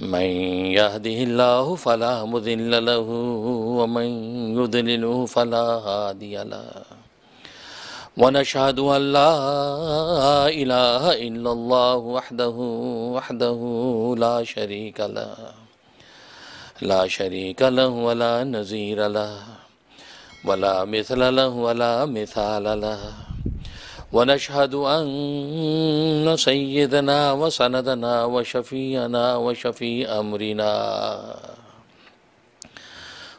من يهده الله فلا مضل له ومن يضلله فلا هادي له ونشهد أن لا إله إلا الله وحده وحده لا شريك له لا شريك له ولا نظير له ولا مثل له ولا مثال له ونشهد أن سيدنا وسندنا وشفينا وشفي أمرنا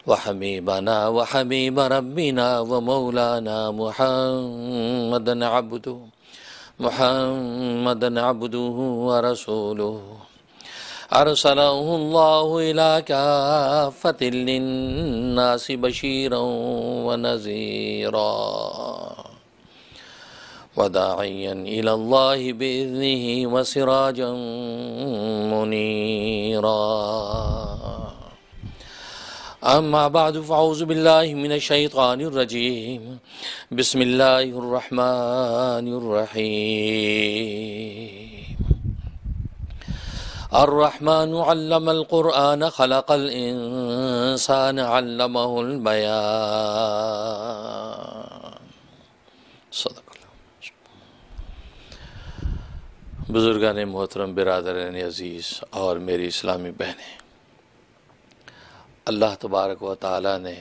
وحبيبنا وحبيب ربنا ومولانا محمدا عبده محمدا عبده ورسوله أرسله الله إلى كافة للناس بشيرا ونذيرا وداعيا إلى الله بإذنه وسراجا منيرا أما بعد فأعوذ بالله من الشيطان الرجيم بسم الله الرحمن الرحيم الرحمن علم القرآن خلق الإنسان علمه البيان صدق बुजुर्गान मोहतरम बिरदर अज़ीज़ और मेरी इस्लामी बहनें अल्लाह तबारक व ताल ने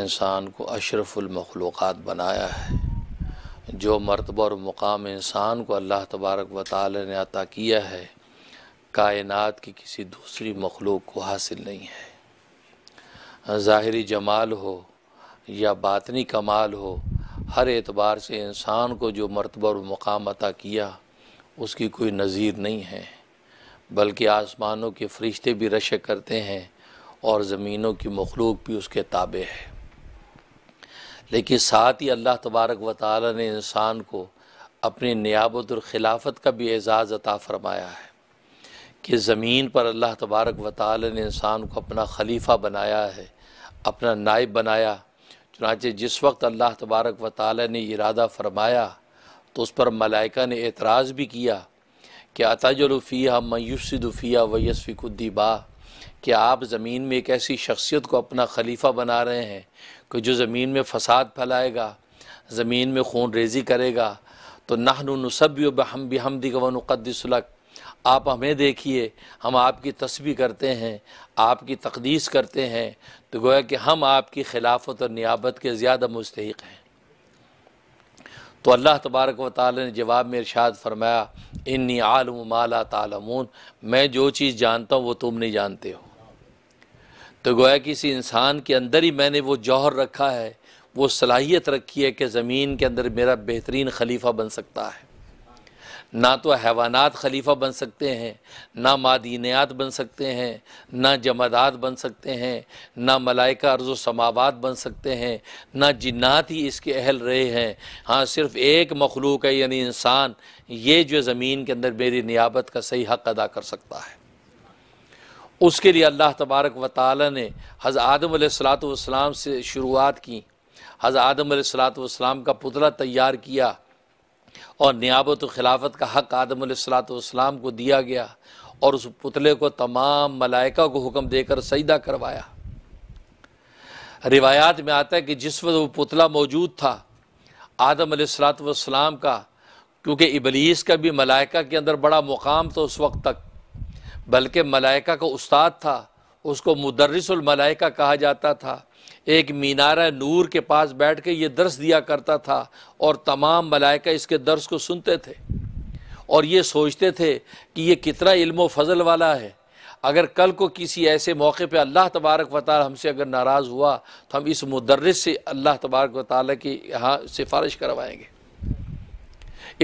इंसान को अशरफुलमखलूक़ बनाया है जो मरतबा और मुकाम इंसान को अल्लाह तबारक व ताल ने अता किया है कायन की किसी दूसरी मखलूक को हासिल नहीं है ज़ाहरी जमाल हो या बातनी कमाल हो हर एतबार से इंसान को जो मरतबा और मुकाम अता किया उसकी कोई नज़ीर नहीं है बल्कि आसमानों के फरिश्ते भी रश करते हैं और ज़मीनों की मखलूक भी उसके ताबे है लेकिन साथ ही अल्लाह तबारक व ताली ने इंसान को अपनी नियाबत और खिलाफत का भी एजाज़ अता फ़रमाया है कि ज़मीन पर अल्लाह तबारक व ताली ने इंसान को अपना खलीफा बनाया है अपना नायब बनाया चुनाचे जिस वक्त अल्लाह तबारक व ताली ने इरादा फरमाया तो उस पर मलाइका ने एतराज़ भी किया कि अताजलफ़िया मयूसदफ़िया वयसफ़िकुद्दीबा कि आप ज़मीन में एक ऐसी शख्सियत को अपना खलीफा बना रहे हैं कि जो ज़मीन में फ़साद फैलाएगा ज़मीन में खून रेजी करेगा तो नाहनुसब नसब हम भी हम दिग वनक़दसलक आप हमें देखिए हम आपकी तस्वीर करते हैं आपकी तकदीस करते हैं तो गोया कि हम आपकी खिलाफत और नियाबत के ज़्यादा मुस्तक हैं तो अल्लाह तबारक व ताल ने जवाब में इरशाद फरमाया इन्नी आलम माला तालमून मैं जो चीज़ जानता हूँ वो तुम नहीं जानते हो तो गोया किसी इंसान के अंदर ही मैंने वो जौहर रखा है वो सलाहियत रखी है कि ज़मीन के अंदर मेरा बेहतरीन खलीफा बन सकता है ना तो हैवानात खलीफा बन सकते हैं ना मादीनियात बन सकते हैं ना जमादात बन सकते हैं ना मलाइका अर्ज़ समावात बन सकते हैं ना जिन्नात ही इसके अहल रहे हैं हाँ सिर्फ़ एक मखलूक है यानी इंसान ये जो ज़मीन के अंदर मेरी नियाबत का सही हक़ अदा कर सकता है उसके लिए अल्लाह तबारक व ताली ने हज़ आदम सलात से शुरुआत की हज़ आदम सलात का पुतला तैयार किया और नियाबत खिलाफत का हक आदम सलाम को दिया गया और उस पुतले को तमाम मलाइका को हुक्म देकर सईदा करवाया रिवायात में आता है कि जिस वक्त वो पुतला मौजूद था आदम सलाम का क्योंकि इबलीस का भी मलाइका के अंदर बड़ा मुकाम था उस वक्त तक बल्कि मलाइका का उस्ताद था उसको मुदरसमलाइका कहा जाता था एक मीनारा नूर के पास बैठ के ये दर्श दिया करता था और तमाम मलाइका इसके दर्स को सुनते थे और ये सोचते थे कि ये कितना इल्म फजल वाला है अगर कल को किसी ऐसे मौके पे अल्लाह तबारक व ताल हमसे अगर नाराज़ हुआ तो हम इस मुदर्रस से अल्लाह तबारक व ताल की यहाँ सिफारिश करवाएंगे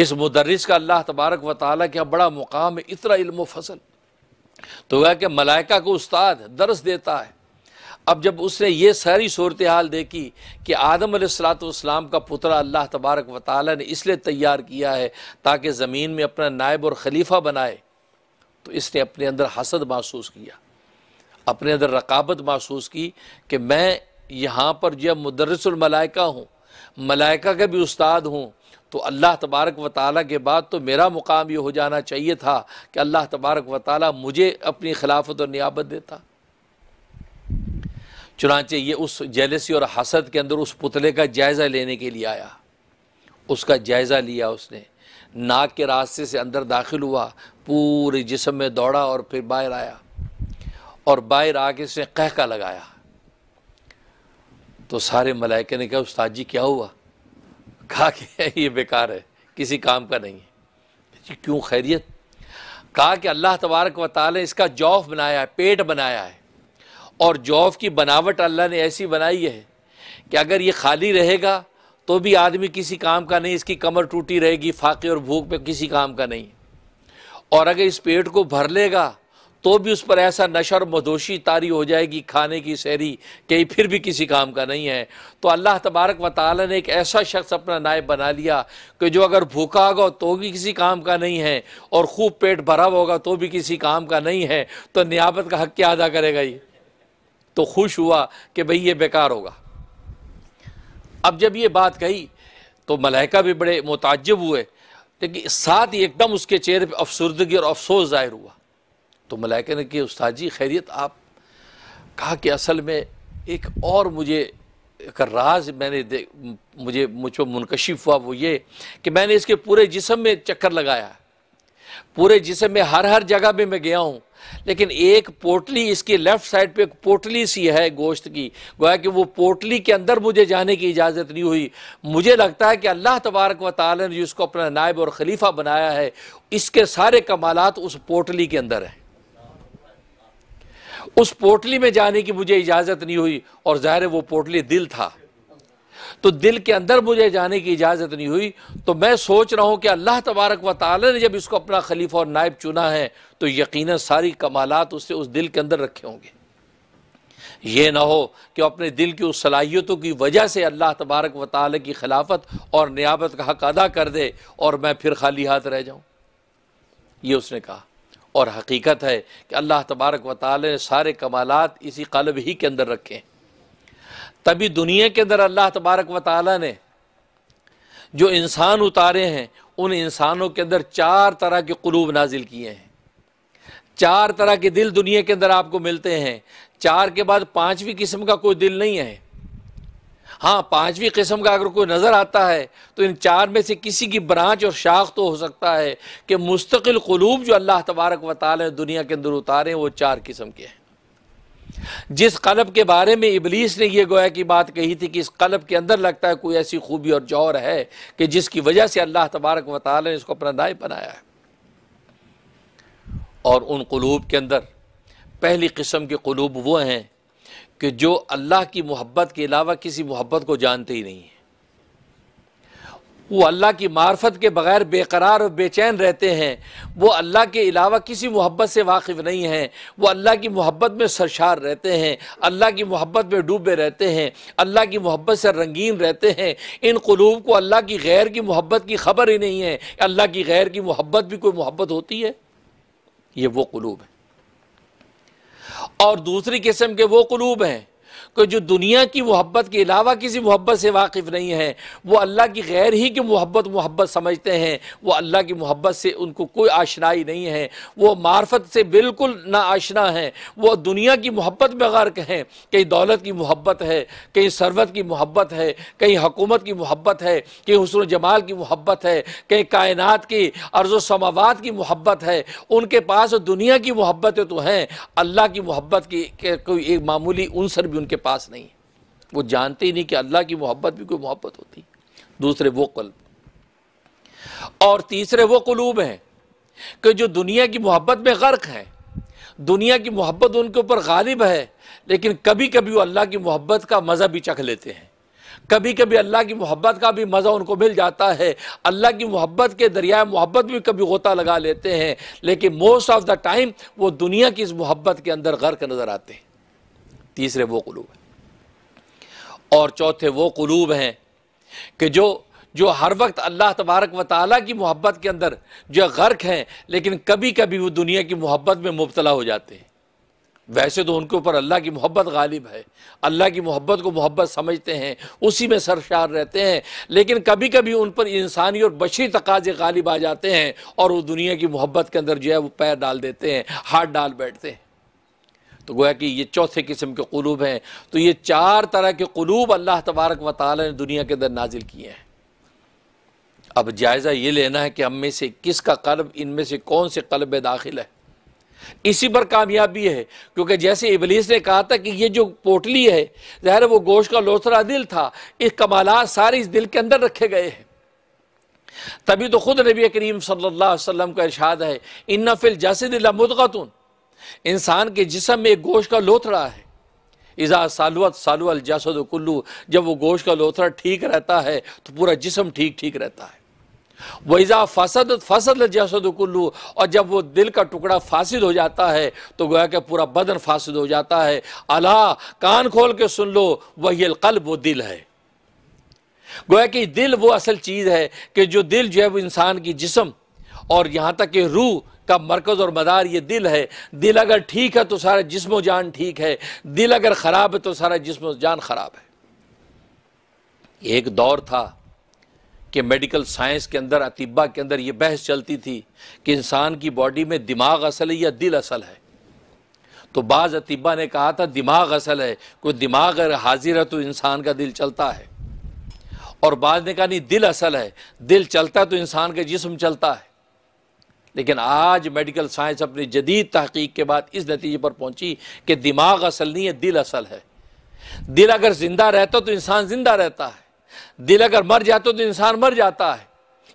इस मुदरस का अल्लाह तबारक व ताल के यहाँ बड़ा मुकाम है इतना इल्म फजल तो वह कि मलाइका को उस्ताद दर्स देता है अब जब उसने ये सारी सूरत हाल देखी कि आदम सलाम का पुतला अल्लाह तबारक व ताल ने इसलिए तैयार किया है ताकि ज़मीन में अपना नायब और खलीफा बनाए तो इसने अपने अंदर हसद महसूस किया अपने अंदर रकाबत महसूस की कि मैं यहाँ पर जब मदरसमलाइका हूँ मलाइका का भी उस्ताद हूँ तो अल्लाह तबारक व ताल के बाद तो मेरा मुकाम ये हो जाना चाहिए था कि अल्लाह तबारक व ताल मुझे अपनी खिलाफत और नियाबत देता चुनाचे ये उस जेलसी और हसद के अंदर उस पुतले का जायज़ा लेने के लिए आया उसका जायज़ा लिया उसने नाक के रास्ते से अंदर दाखिल हुआ पूरे जिसम में दौड़ा और फिर बाहर आया और बाहर आके उसने कहका लगाया तो सारे मलाइके ने कहा उस्ताद जी क्या हुआ कहा कि ये बेकार है किसी काम का नहीं है क्यों खैरियत कहा कि अल्लाह तबारक वाली इसका जौफ बनाया है पेट बनाया है और जौफ की बनावट अल्लाह ने ऐसी बनाई है कि अगर ये खाली रहेगा तो भी आदमी किसी काम का नहीं इसकी कमर टूटी रहेगी फाके और भूख पे किसी काम का नहीं और अगर इस पेट को भर लेगा तो भी उस पर ऐसा नशर मदोशी तारी हो जाएगी खाने की सैरी कहीं फिर भी किसी काम का नहीं है तो अल्लाह तबारक व ताली ने एक ऐसा शख्स अपना नायब बना लिया कि जो अगर भूखा होगा तो भी किसी काम का नहीं है और खूब पेट भरा होगा तो भी किसी काम का नहीं है तो नियाबत का हक क्या अदा करेगा ये तो खुश हुआ कि भाई ये बेकार होगा अब जब ये बात कही तो मलाइका भी बड़े मुतजब हुए लेकिन साथ ही एकदम उसके चेहरे पर अफसरदगी और अफसोस ज़ाहिर हुआ तो मलाइका ने कि उस्ताद जी खैरियत आप कहा कि असल में एक और मुझे एक राज मैंने दे, मुझे मुझ पर मुनकशिफ हुआ वो ये कि मैंने इसके पूरे जिसम में चक्कर लगाया पूरे जिसम में हर हर जगह में मैं गया हूँ लेकिन एक पोटली इसकी लेफ्ट साइड पे एक पोटली सी है गोश्त की गोया कि वो पोटली के अंदर मुझे जाने की इजाज़त नहीं हुई मुझे लगता है कि अल्लाह तबारक व ताली ने जिसको अपना नायब और खलीफा बनाया है इसके सारे कमालत उस पोटली के अंदर है उस पोटली में जाने की मुझे इजाज़त नहीं हुई और ज़ाहिर वो पोटली दिल था तो दिल के अंदर मुझे जाने की इजाज़त नहीं हुई तो मैं सोच रहा हूँ कि अल्लाह तबारक व ताल ने जब इसको अपना खलीफा और नायब चुना है तो यकीन सारी कमालत उससे उस दिल के अंदर रखे होंगे ये ना हो कि अपने दिल की उस सलाहियतों की वजह से अल्लाह तबारक व ताल की खिलाफत और नियाबत का हक अदा कर दे और मैं फिर खाली हाथ रह जाऊँ ये उसने कहा और हकीकत है कि अल्लाह तबारक व ताल ने सारे कमालत इसी कलब ही के अंदर रखे हैं तभी दुनिया के अंदर अल्लाह तबारक व ने जो इंसान उतारे हैं उन इंसानों के अंदर चार तरह के कलूब नाजिल किए हैं चार तरह के दिल दुनिया के अंदर आपको मिलते हैं चार के बाद पाँचवीं किस्म का कोई दिल नहीं है हाँ पाँचवीं किस्म का अगर कोई नज़र आता है तो इन चार में से किसी की ब्रांच और शाख तो हो सकता है कि मुस्तकिल क़लूब जो अल्लाह तबारक व दुनिया के अंदर उतारे वो चार किस्म के हैं जिस कलब के बारे में इबलीस ने यह गोया की बात कही थी कि इस कलब के अंदर लगता है कोई ऐसी खूबी और जौहर है कि जिसकी वजह से अल्लाह तबारक वाल ने इसको अपना दाय बनाया है और उन कलूब के अंदर पहली किस्म के कलूब वो हैं कि जो अल्लाह की मोहब्बत के अलावा किसी मोहब्बत को जानते ही नहीं हैं वो अल्लाह की मार्फत के बग़ैर बेकरार और बेचैन रहते हैं वो अल्लाह के अलावा किसी मोहब्बत से वाकिफ़ नहीं हैं वो अल्लाह की मोहब्बत में सरशार रहते हैं अल्लाह की मोहब्बत में डूबे रहते हैं अल्लाह की मोहब्बत से रंगीन रहते हैं इन कलूब को अल्लाह की गैर की मोहब्बत की खबर ही नहीं है अल्लाह की गैर की मोहब्बत भी कोई मोहब्बत होती है ये वो कलूब है और दूसरी किस्म के वो कलूब हैं कि जो दुनिया की मोहब्बत के अलावा किसी मोहब्बत से वाकिफ़ नहीं है वो अल्लाह की गैर ही की मोहब्बत मोहब्बत समझते हैं वो अल्लाह की मोहब्बत से उनको कोई आशनाई नहीं है वो मार्फत से बिल्कुल ना आशना है वो दुनिया की मोहब्बत में गर्क हैं कहीं दौलत की मोहब्बत है कहीं सरवत की मोहब्बत है कहीं हकूमत की मोहब्बत है कहीं हसन जमाल की मोहब्बत है कहीं कायनात की अर्ज़ समावत की मोहब्बत है उनके पास दुनिया की मोहब्बतें तो हैं अल्लाह की मोहब्बत की कोई एक मामूली उनसर भी उनके पास नहीं है वो जानते ही नहीं कि अल्लाह की मोहब्बत भी कोई मोहब्बत होती दूसरे वो कल्ब और तीसरे वो कलूब हैं कि जो दुनिया की मोहब्बत में गर्क हैं दुनिया की मोहब्बत उनके ऊपर गालिब है लेकिन कभी कभी वो अल्लाह की मोहब्बत का मज़ा भी चख लेते हैं कभी कभी अल्लाह की मोहब्बत का भी मज़ा उनको मिल जाता है अल्लाह की मोहब्बत के दरियाए मोहब्बत भी कभी गोता लगा लेते हैं लेकिन मोस्ट ऑफ द टाइम वो दुनिया की इस मोहब्बत के अंदर गर्क नज़र आते हैं तीसरे वो कलूब हैं और चौथे वो कलूब हैं कि जो जो हर वक्त अल्लाह तबारक व ताली की मोहब्बत के अंदर जो गर्क हैं लेकिन कभी कभी वो दुनिया की मोहब्बत में मुबतला हो जाते हैं वैसे तो उनके ऊपर अल्लाह की मोहब्बत गालिब है अल्लाह की मोहब्बत को मोहब्बत समझते हैं उसी में सरशार रहते हैं लेकिन कभी कभी उन पर इंसानी और बशरी तकाजे गालिब आ जाते हैं और वो दुनिया की मोहब्बत के अंदर जो है वो पैर डाल देते हैं हाथ डाल बैठते हैं तो गोया कि ये चौथे किस्म के कलूब हैं तो ये चार तरह के कलूब अल्लाह तबारक व ताली ने दुनिया के अंदर नाजिल किए हैं अब जायज़ा ये लेना है कि हम में से किसका कल्ब इनमें से कौन से कल्ब दाखिल है इसी पर कामयाबी है क्योंकि जैसे इबलीस ने कहा था कि ये जो पोटली है जहर वो गोश का लोथरा दिल था इस कमाल सारे इस दिल के अंदर रखे गए हैं तभी तो ख़ुद नबी करीम सल्लल्लाहु अलैहि वसल्लम का इरशाद है फिल जैसे दिल्ला मुदगतुन इंसान के जिसम में एक गोश का लोथड़ा है इज़ा सालवत सालवल जासद कुल्लू जब वो गोश का लोथड़ा ठीक रहता है तो पूरा जिसम ठीक ठीक रहता है वैज़ा फसद फसद जासद कुल्लू और जब वो दिल का टुकड़ा फासिद हो जाता है तो गोया कि पूरा बदन फासिद हो जाता है अला कान खोल के सुन लो वही कल्ब वो दिल है गोया कि दिल वो असल चीज़ है कि जो दिल जो है वो इंसान की जिसम और यहाँ तक कि रूह का मरकज़ और मदार ये दिल है दिल अगर ठीक है तो सारा जिसम जान ठीक है दिल अगर ख़राब है तो सारा जिसम जान ख़राब है एक दौर था कि मेडिकल साइंस के अंदर अतिबा के अंदर ये बहस चलती थी कि इंसान की बॉडी में दिमाग असल है या दिल असल है तो बाज़ अतिबा ने कहा था दिमाग असल है कोई दिमाग अगर हाजिर है तो इंसान का दिल चलता है और बाद ने कहा नहीं दिल असल है दिल चलता है तो इंसान का जिसम चलता है लेकिन आज मेडिकल साइंस अपनी जदीद तहकीक के बाद इस नतीजे पर पहुंची कि दिमाग असल नहीं है दिल असल है दिल अगर जिंदा रहता तो इंसान जिंदा रहता है दिल अगर मर जाता तो इंसान मर जाता है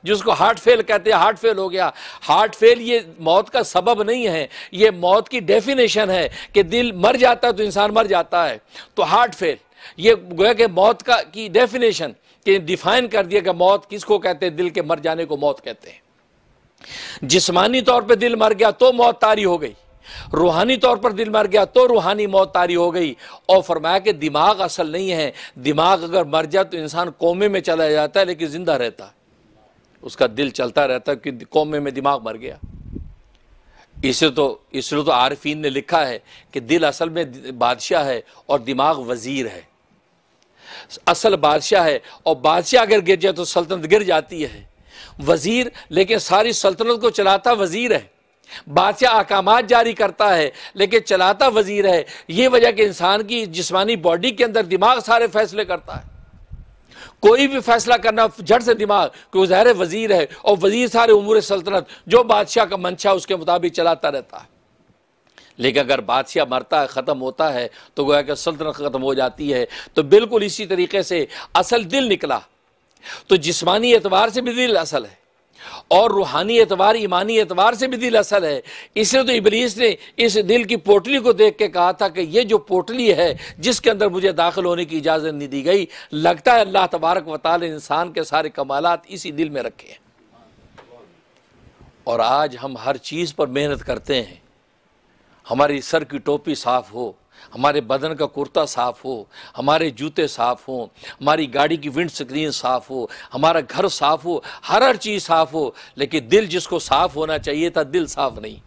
जिसको हार्ट फेल कहते हैं हार्ट फेल हो गया हार्ट फेल ये मौत का सबब नहीं है ये मौत की डेफिनेशन है कि दिल मर जाता है तो इंसान मर जाता है तो हार्ट फेल ये गोया कि मौत का की डेफिनेशन कि डिफाइन कर दिया कि मौत किसको कहते हैं दिल के मर जाने को मौत कहते हैं जिस्मानी तौर पर दिल मर गया तो मौत तारी हो गई रूहानी तौर पर दिल मर गया तो रूहानी मौत तारी हो गई और फरमाया कि दिमाग असल नहीं है दिमाग अगर मर जाए तो इंसान कोमे में चला जाता है लेकिन जिंदा रहता है उसका दिल चलता रहता है कि कोमे में दिमाग मर गया इसे तो इसलिए तो आरफीन ने लिखा है कि दिल असल में बादशाह है और दिमाग वजीर है असल बादशाह है और बादशाह अगर गिर जाए तो सल्तनत गिर जाती है वजीर लेकिन सारी सल्तनत को चलाता वजीर है बादशाह अहकाम जारी करता है लेकिन चलाता वजीर है यह वजह कि इंसान की जिसमानी बॉडी के अंदर दिमाग सारे फैसले करता है कोई भी फैसला करना झट से दिमाग क्योंकि ज़ाहिर वजीर है और वजीर सारे उमूर सल्तनत जो बादशाह का मंशा उसके मुताबिक चलाता रहता है लेकिन अगर बादशाह मरता है ख़त्म होता है तो गोया कि सल्तनत ख़त्म हो जाती है तो बिल्कुल इसी तरीके से असल दिल निकला तो जिस्मानी एतवार से भी दिल असल है और रूहानी एतवार ईमानी एतवार से भी दिल असल है इसलिए तो इबलीस ने इस दिल की पोटली को देख के कहा था कि ये जो पोटली है जिसके अंदर मुझे दाखिल होने की इजाज़त नहीं दी गई लगता है अल्लाह तबारक वाल इंसान के सारे कमालत इसी दिल में रखे हैं और आज हम हर चीज़ पर मेहनत करते हैं हमारी सर की टोपी साफ हो हमारे बदन का कुर्ता साफ़ हो हमारे जूते साफ़ हों हमारी गाड़ी की विंड स्क्रीन साफ़ हो हमारा घर साफ़ हो हर हर चीज़ साफ़ हो लेकिन दिल जिसको साफ़ होना चाहिए था दिल साफ़ नहीं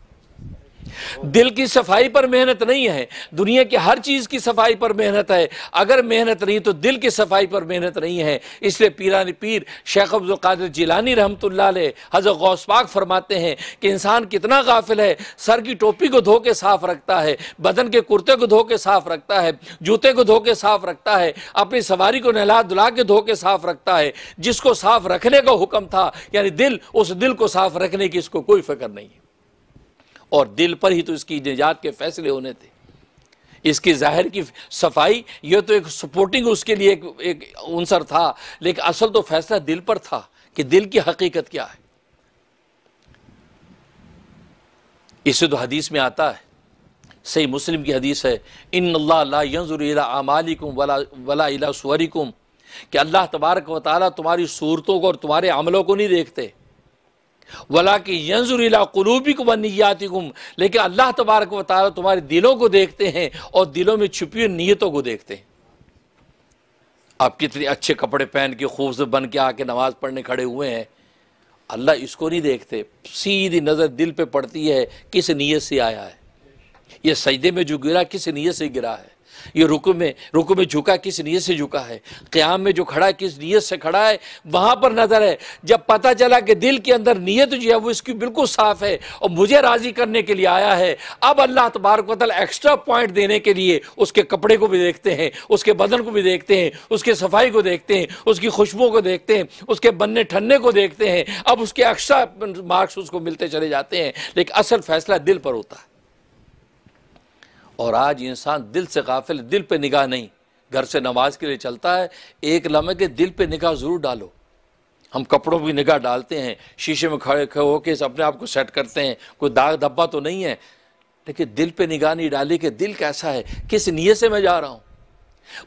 दिल की सफाई पर मेहनत नहीं है दुनिया की हर चीज़ की सफाई पर मेहनत है अगर मेहनत नहीं तो दिल की सफाई पर मेहनत नहीं है इसलिए पीरान पीर शेख कादिर जिलानी रहमत हज़र गौस पाक फरमाते हैं कि इंसान कितना गाफिल है सर की टोपी को धो के साफ रखता है बदन के कुर्ते को धो के साफ रखता है जूते को धो के साफ रखता है अपनी सवारी को नहला दुला के धो के साफ रखता है जिसको साफ रखने का हुक्म था यानी दिल उस दिल को साफ रखने की इसको कोई फिक्र नहीं है और दिल पर ही तो इसकी निजात के फैसले होने थे इसकी ज़ाहिर की सफाई ये तो एक सपोर्टिंग उसके लिए एक एक अनसर था लेकिन असल तो फैसला दिल पर था कि दिल की हकीकत क्या है इसे तो हदीस में आता है सही मुस्लिम की हदीस है इन अल्लाजुरमालिकुम वला वला सुवरिकुम कि अल्लाह तबारक वाली तुम्हारी सूरतों को और तुम्हारे अमलों को नहीं देखते वला कि यंजुरला कलूबी को नियाती गुम लेकिन अल्लाह तबारक व तारा तुम्हारे दिलों को देखते हैं और दिलों में छुपी हुई नीयतों को देखते हैं आप कितने अच्छे कपड़े पहन के खूबसूरत बन के आके नमाज पढ़ने खड़े हुए हैं अल्लाह इसको नहीं देखते सीधी नज़र दिल पे पड़ती है किस नीयत से आया है ये सजदे में जो गिरा किस नीयत से गिरा है ये रुकू में रुकू में झुका किस नीयत से झुका है क़्याम में जो खड़ा है किस नीयत से खड़ा है वहाँ पर नज़र है जब पता चला कि दिल के अंदर नीयत जो है वो इसकी बिल्कुल साफ़ है और मुझे राज़ी करने के लिए आया है अब अल्लाह तबारक वाल एक्स्ट्रा पॉइंट देने के लिए उसके कपड़े को भी देखते हैं उसके बदन को भी देखते हैं उसके सफाई को देखते हैं उसकी खुशबू को देखते हैं उसके बनने ठन्ने को देखते हैं अब उसके एक्स्ट्रा मार्क्स उसको मिलते चले जाते हैं लेकिन असल फैसला दिल पर होता है और आज इंसान दिल से गाफिल दिल पे निगाह नहीं घर से नमाज के लिए चलता है एक लम्हे के दिल पे निगाह ज़रूर डालो हम कपड़ों में निगाह डालते हैं शीशे में खड़े खड़े होके अपने आप को सेट करते हैं कोई दाग धब्बा तो नहीं है लेकिन दिल पे निगाह नहीं डाली कि दिल कैसा है किस नीयत से मैं जा रहा हूँ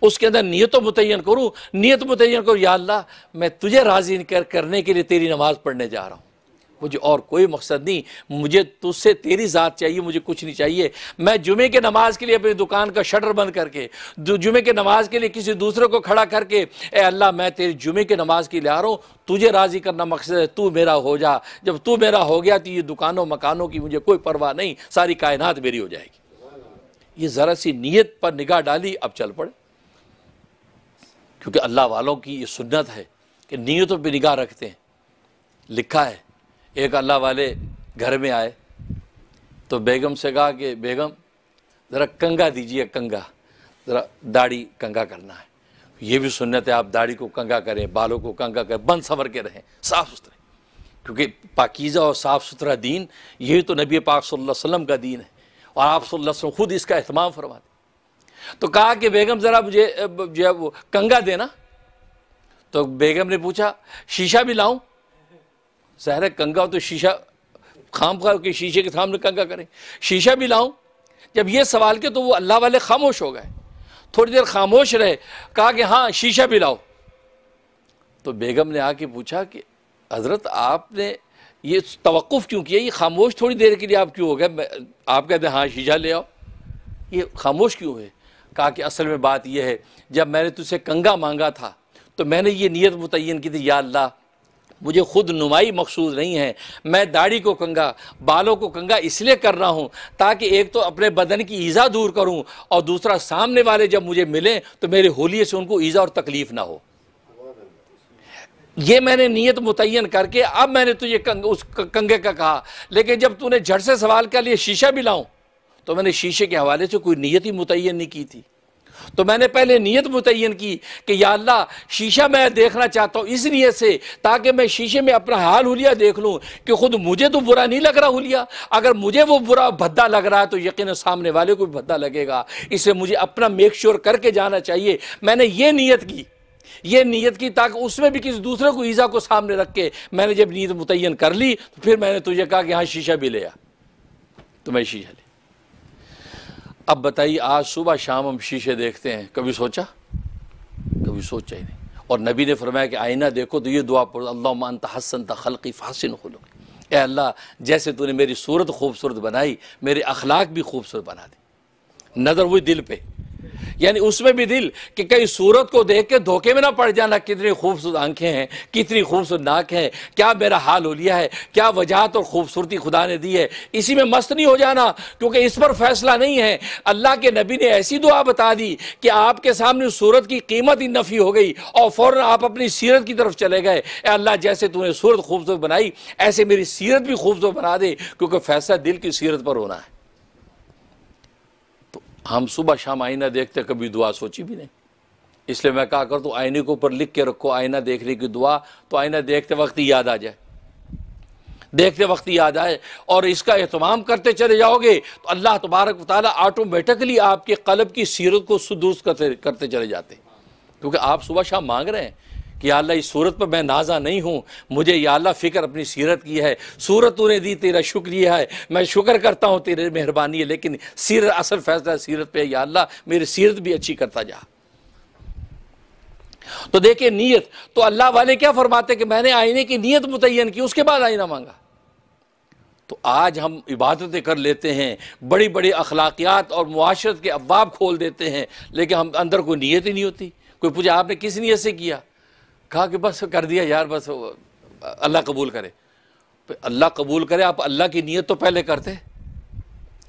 उसके अंदर नीयत मुतन करूँ नीयत मुतन करूँ या अल्लाह मैं तुझे राजी कर करने के लिए तेरी नमाज़ पढ़ने जा रहा हूँ मुझे और कोई मकसद नहीं मुझे तुझसे तेरी ज़ात चाहिए मुझे कुछ नहीं चाहिए मैं जुमे के नमाज के लिए अपनी दुकान का शटर बंद करके जुमे के नमाज के लिए किसी दूसरे को खड़ा करके ए अल्लाह मैं तेरी जुमे के नमाज के लिए आ रहा हूँ तुझे राज़ी करना मकसद है तू मेरा हो जा जब तू मेरा हो गया तो ये दुकानों मकानों की मुझे कोई परवाह नहीं सारी कायनात मेरी हो जाएगी ये ज़रा सी नीयत पर निगाह डाली अब चल पड़े क्योंकि अल्लाह वालों की ये सुन्नत है कि नीयतों पर निगाह रखते हैं लिखा है एक अल्लाह वाले घर में आए तो बेगम से कहा कि बेगम ज़रा कंगा दीजिए कंगा ज़रा दाढ़ी कंगा करना है ये भी सुन्नत है आप दाढ़ी को कंगा करें बालों को कंगा करें बंद संवर के रहें साफ़ सुथरे क्योंकि पाकिज़ा और साफ़ सुथरा दीन ये तो नबी पाक सल्लल्लाहु अलैहि वसल्लम का दीन है और आप सल्लल्लाहु अलैहि वसल्लम खुद इसका अहतमाम दें तो कहा कि बेगम ज़रा मुझे जो है वो कंगा देना तो बेगम ने पूछा शीशा भी लाऊं जहर कंगा तो शीशा खाम खा के शीशे के सामने कंगा करें शीशा भी लाऊं जब ये सवाल के तो वो अल्लाह वाले खामोश हो गए थोड़ी देर खामोश रहे कहा कि हाँ शीशा भी लाओ तो बेगम ने आके पूछा कि हज़रत आपने ये तवक़ुफ़ क्यों किया ये खामोश थोड़ी देर के लिए आप क्यों हो गए आप कहते हाँ शीशा ले आओ ये खामोश क्यों है कहा कि असल में बात यह है जब मैंने तुझसे कंगा मांगा था तो मैंने ये नीयत मुतन की थी या अल्लाह मुझे खुद नुमाई मकसूद नहीं है मैं दाढ़ी को कंगा बालों को कंगा इसलिए कर रहा हूँ ताकि एक तो अपने बदन की ईज़ा दूर करूँ और दूसरा सामने वाले जब मुझे मिलें तो मेरे होलिये से उनको ईज़ा और तकलीफ़ ना हो ये मैंने नीयत मुतन करके अब मैंने तुझे तो कंग, उस कंगे का कहा लेकिन जब तूने झट से सवाल कर लिए शीशा भी लाऊं तो मैंने शीशे के हवाले से कोई नीयत ही मुतन नहीं की थी तो मैंने पहले नीयत मुतन की कि या अल्लाह शीशा मैं देखना चाहता हूँ इस नीयत से ताकि मैं शीशे में अपना हाल हुलिया देख लूँ कि खुद मुझे तो बुरा नहीं लग रहा हुलिया अगर मुझे वो बुरा भद्दा लग रहा है तो यकीन सामने वाले को भी भद्दा लगेगा इसे मुझे अपना मेक श्योर करके जाना चाहिए मैंने ये नीयत की ये नीयत की ताकि उसमें भी किसी दूसरे को ईज़ा को सामने रख के मैंने जब नीयत मुतन कर ली तो फिर मैंने तुझे कहा कि हाँ शीशा भी लिया तो मैं शीशा ले अब बताइए आज सुबह शाम हम शीशे देखते हैं कभी सोचा कभी सोचा ही नहीं और नबी ने फरमाया कि आईना देखो तो ये दुआ पढ़ो अल्लाह मान तहसन तखलकी फासिन खुलो ए अल्लाह जैसे तूने मेरी सूरत खूबसूरत बनाई मेरे अखलाक भी खूबसूरत बना दी नज़र हुई दिल पे यानी उसमें भी दिल कि कहीं सूरत को देख के धोखे में ना पड़ जाना कितनी खूबसूरत आंखें हैं कितनी खूबसूरत नाक है क्या मेरा हाल हो लिया है क्या वजहत और खूबसूरती खुदा ने दी है इसी में मस्त नहीं हो जाना क्योंकि इस पर फैसला नहीं है अल्लाह के नबी ने ऐसी दुआ बता दी कि आपके सामने सूरत की कीमत ही नफी हो गई और फ़ौर आप अपनी सीरत की तरफ चले गए अल्लाह जैसे तूने सूरत खूबसूरत बनाई ऐसे मेरी सीरत भी खूबसूरत बना दे क्योंकि फैसला दिल की सीरत पर होना है हम सुबह शाम आईना देखते कभी दुआ सोची भी नहीं इसलिए मैं कहा कर तो आईने के ऊपर लिख के रखो आईना देखने की दुआ तो आईना देखते वक्त ही याद आ जाए देखते वक्त ही याद आए और इसका अहतमाम करते चले जाओगे तो अल्लाह तबारक ताली ऑटोमेटिकली आपके कलब की सीरत को सुदुरुस्त करते करते चले जाते क्योंकि आप सुबह शाम मांग रहे हैं कि अल्लाह इस सूरत पर मैं नाजा नहीं हूँ मुझे यह अल्लाह फ़िक्र अपनी सीरत की है सूरत उन्हें दी तेरा शुक्रिया है मैं शुक्र करता हूँ तेरी मेहरबानी है लेकिन सीरत असल फैसला सीरत पर या अल्लाह मेरी सीरत भी अच्छी करता जा तो देखिए नीयत तो अल्लाह वाले क्या फरमाते कि मैंने आईने की नीयत मुतयन की उसके बाद आईना मांगा तो आज हम इबादतें कर लेते हैं बड़ी बड़ी अखलाकियात और मुआशरत के अब्बाब खोल देते हैं लेकिन हम अंदर कोई नीयत ही नहीं होती कोई पूछा आपने किस नीयत से किया कहा कि बस कर दिया यार बस अल्लाह कबूल करे तो अल्लाह कबूल करे आप अल्लाह की नीयत तो पहले करते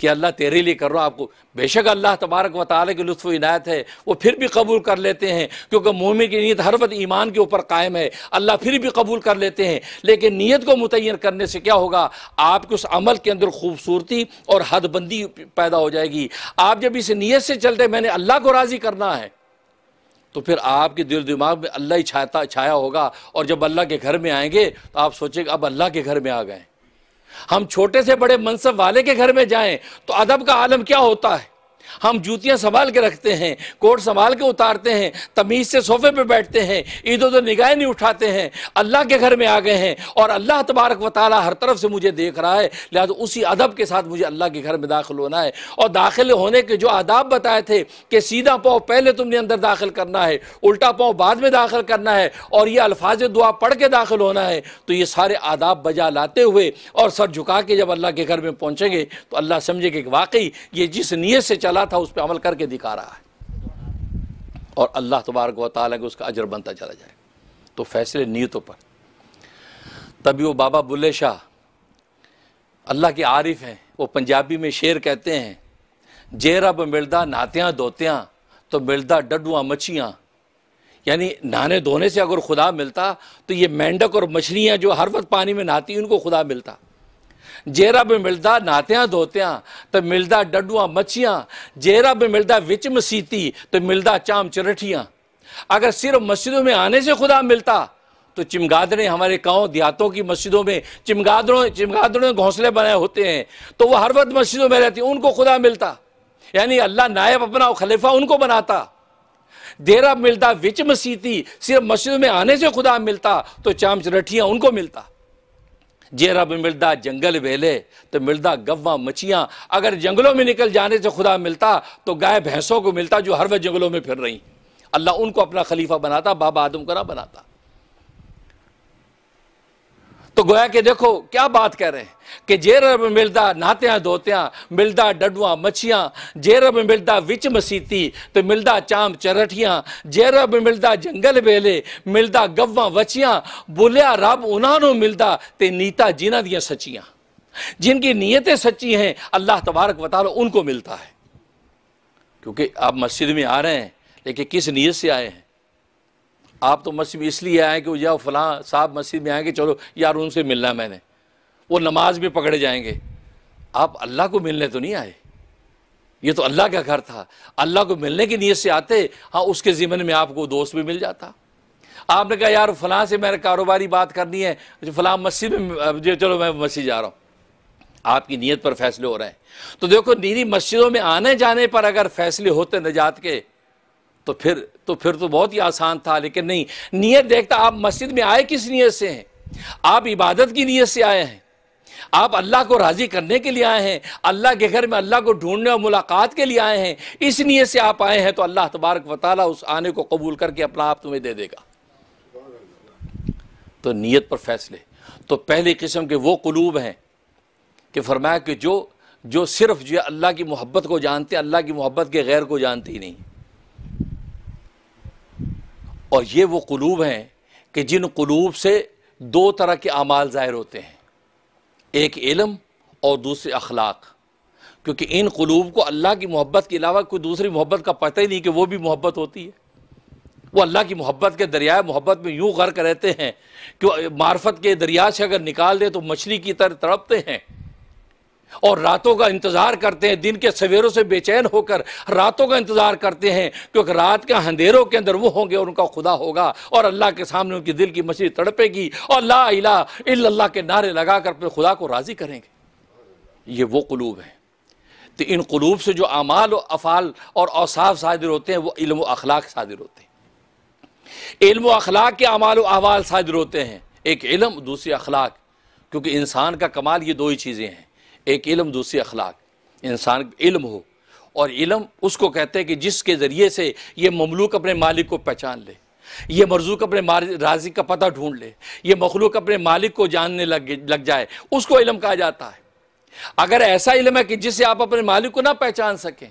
कि अल्लाह तेरे लिए कर रहा हूँ आपको बेशक अल्लाह तबारक व ताली की लुफ्फ इनायत है वो फिर भी कबूल कर लेते हैं क्योंकि मोमिन की नीयत हर वक्त ईमान के ऊपर कायम है अल्लाह फिर भी कबूल कर लेते हैं लेकिन नीयत को मुतयन करने से क्या होगा आपके उस अमल के अंदर खूबसूरती और हदबंदी पैदा हो जाएगी आप जब इस नीयत से चलते मैंने अल्लाह को राज़ी करना है तो फिर आपके दिल दिमाग में अल्लाह ही छाता छाया होगा और जब अल्लाह के घर में आएंगे तो आप सोचेंगे अब अल्लाह के घर में आ गए हम छोटे से बड़े मनसब वाले के घर में जाएं तो अदब का आलम क्या होता है हम जूतियां संभाल के रखते हैं कोट संभाल के उतारते हैं तमीज़ से सोफे पे बैठते हैं ईद उधर निगाहें नहीं उठाते हैं अल्लाह के घर में आ गए हैं और अल्लाह तबारक व हर तरफ से मुझे देख रहा है लिहाजा उसी अदब के साथ मुझे अल्लाह के घर में दाखिल होना है और दाखिल होने के जो आदाब बताए थे कि सीधा पाँव पहले तुमने अंदर दाखिल करना है उल्टा पाँव बाद में दाखिल करना है और ये अल्फाज दुआ पढ़ के दाखिल होना है तो ये सारे आदाब बजा लाते हुए और सर झुका के जब अल्लाह के घर में पहुँचेंगे तो अल्लाह समझेगा कि वाकई ये जिस नीयत से चल डाला था उस पर अमल करके दिखा रहा है और अल्लाह तबारक व को उसका अजर बनता चला जाए तो फैसले नीयतों पर तभी वो बाबा बुल्ले शाह अल्लाह के आरिफ हैं वो पंजाबी में शेर कहते हैं जे रब मिलदा नहात्या धोत्या तो मिलदा डडुआ मछियाँ यानी नहाने धोने से अगर खुदा मिलता तो ये मेंढक और मछलियाँ जो हर वक्त पानी में नहाती उनको खुदा मिलता जेरा भी मिलता नात्या दोत्या तो मिलता डडुआ मछिया जेरा भी मिलता विच मसीती तो मिलता चाम चरठिया अगर सिर्फ मस्जिदों में आने से खुदा मिलता तो चिमगादड़े हमारे गांव देहातों की मस्जिदों में चिमगादड़ों चिमगादड़ों में घोंसले बनाए होते हैं तो वो हर वक्त मस्जिदों में रहती उनको खुदा मिलता यानी अल्लाह नायब अपना खलीफा उनको बनाता देरा मिलता विच मसीती सिर्फ मस्जिदों में आने से खुदा मिलता तो चाम चरठिया उनको मिलता जे रब मिलदा जंगल वेले तो मिलदा गवा मछियाँ अगर जंगलों में निकल जाने से खुदा मिलता तो गाय भैंसों को मिलता जो हर वह जंगलों में फिर रही अल्लाह उनको अपना खलीफा बनाता बाबा आदम को ना बनाता तो गोया के देखो क्या बात कह रहे हैं कि जेर में मिलता नहात्या धोत्या मिलता डडुआ मछियां जेर में मिलता विच मसीती तो मिलता चाम चरठियां जेर में मिलता जंगल बेले मिलता गव्वा वचियाँ बुलिया रब उन्होंने मिलता ते नीता जिन्ह दिया सचियाँ जिनकी नीयतें सच्ची हैं अल्लाह तबारक लो उनको मिलता है क्योंकि आप मस्जिद में आ रहे हैं लेकिन किस नीयत से आए हैं आप तो मस्जिद में इसलिए आए कि या फलां साहब मस्जिद में आएंगे चलो यार उनसे मिलना मैंने वो नमाज भी पकड़े जाएंगे आप अल्लाह को मिलने तो नहीं आए ये तो अल्लाह का घर था अल्लाह को मिलने की नीयत से आते हाँ उसके ज़िमन में आपको दोस्त भी मिल जाता आपने कहा यार फलां से मैंने कारोबारी बात करनी है अच्छा, फलां मस्जिद में चलो मैं मस्जिद जा रहा हूँ आपकी नीयत पर फैसले हो रहे हैं तो देखो नीरी मस्जिदों में आने जाने पर अगर फैसले होते नजात के तो फिर तो फिर तो बहुत ही आसान था लेकिन नहीं नीयत देखता आप मस्जिद में आए किस नीयत से हैं आप इबादत की नीयत से आए हैं आप अल्लाह को राज़ी करने के लिए आए हैं अल्लाह के घर में अल्लाह को ढूंढने और मुलाकात के लिए आए हैं इस नीयत से आप आए हैं तो अल्लाह तबारक वाली उस आने को कबूल करके अपना आप तुम्हें दे देगा तो नीयत पर फैसले तो पहली किस्म के वो कलूब हैं कि फरमाया कि जो जो सिर्फ जो अल्लाह की मोहब्बत को जानते हैं अल्लाह की मोहब्बत के गैर को जानते ही नहीं और ये वो कलूब हैं कि जिन कलूब से दो तरह के अमाल ज़ाहिर होते हैं एक इलम और दूसरे अखलाक क्योंकि इन कलूब को अल्लाह की मोहब्बत के अलावा कोई दूसरी मोहब्बत का पता ही नहीं कि वो भी मोहब्बत होती है वो अल्लाह की मोहब्बत के दरिया मोहब्बत में यूं गर्क रहते हैं कि मार्फत के दरिया से अगर निकाल दे तो मछली की तरह तड़पते हैं और रातों का इंतज़ार करते हैं दिन के सवेरों से बेचैन होकर रातों का इंतज़ार करते हैं क्योंकि रात के अंधेरों के अंदर वो होंगे और उनका खुदा होगा और अल्लाह के सामने उनकी दिल की मछली तड़पेगी और ला इला के नारे लगाकर अपने खुदा को राज़ी करेंगे ये वो कलूब है तो इन कलूब से जो अमाल और अफ़ाल और अवसाफ शादिर होते हैं वो इल्म अखलाक शादिर होते हैं इल्म अखलाक के अमाल अहवाल शादिर होते हैं एक इलम दूसरी अखलाक क्योंकि इंसान का कमाल ये दो ही चीज़ें हैं एक इलम दूसरी अखलाक इंसान इलम हो और इलम उसको कहते हैं कि जिसके ज़रिए से ये ममलूक अपने मालिक को पहचान ले ये मरजूक अपने राजी का पता ढूंढ ले ये मखलूक अपने मालिक को जानने लग लग जाए उसको इलम कहा जाता है अगर ऐसा इलम है कि जिससे आप अपने मालिक को ना पहचान सकें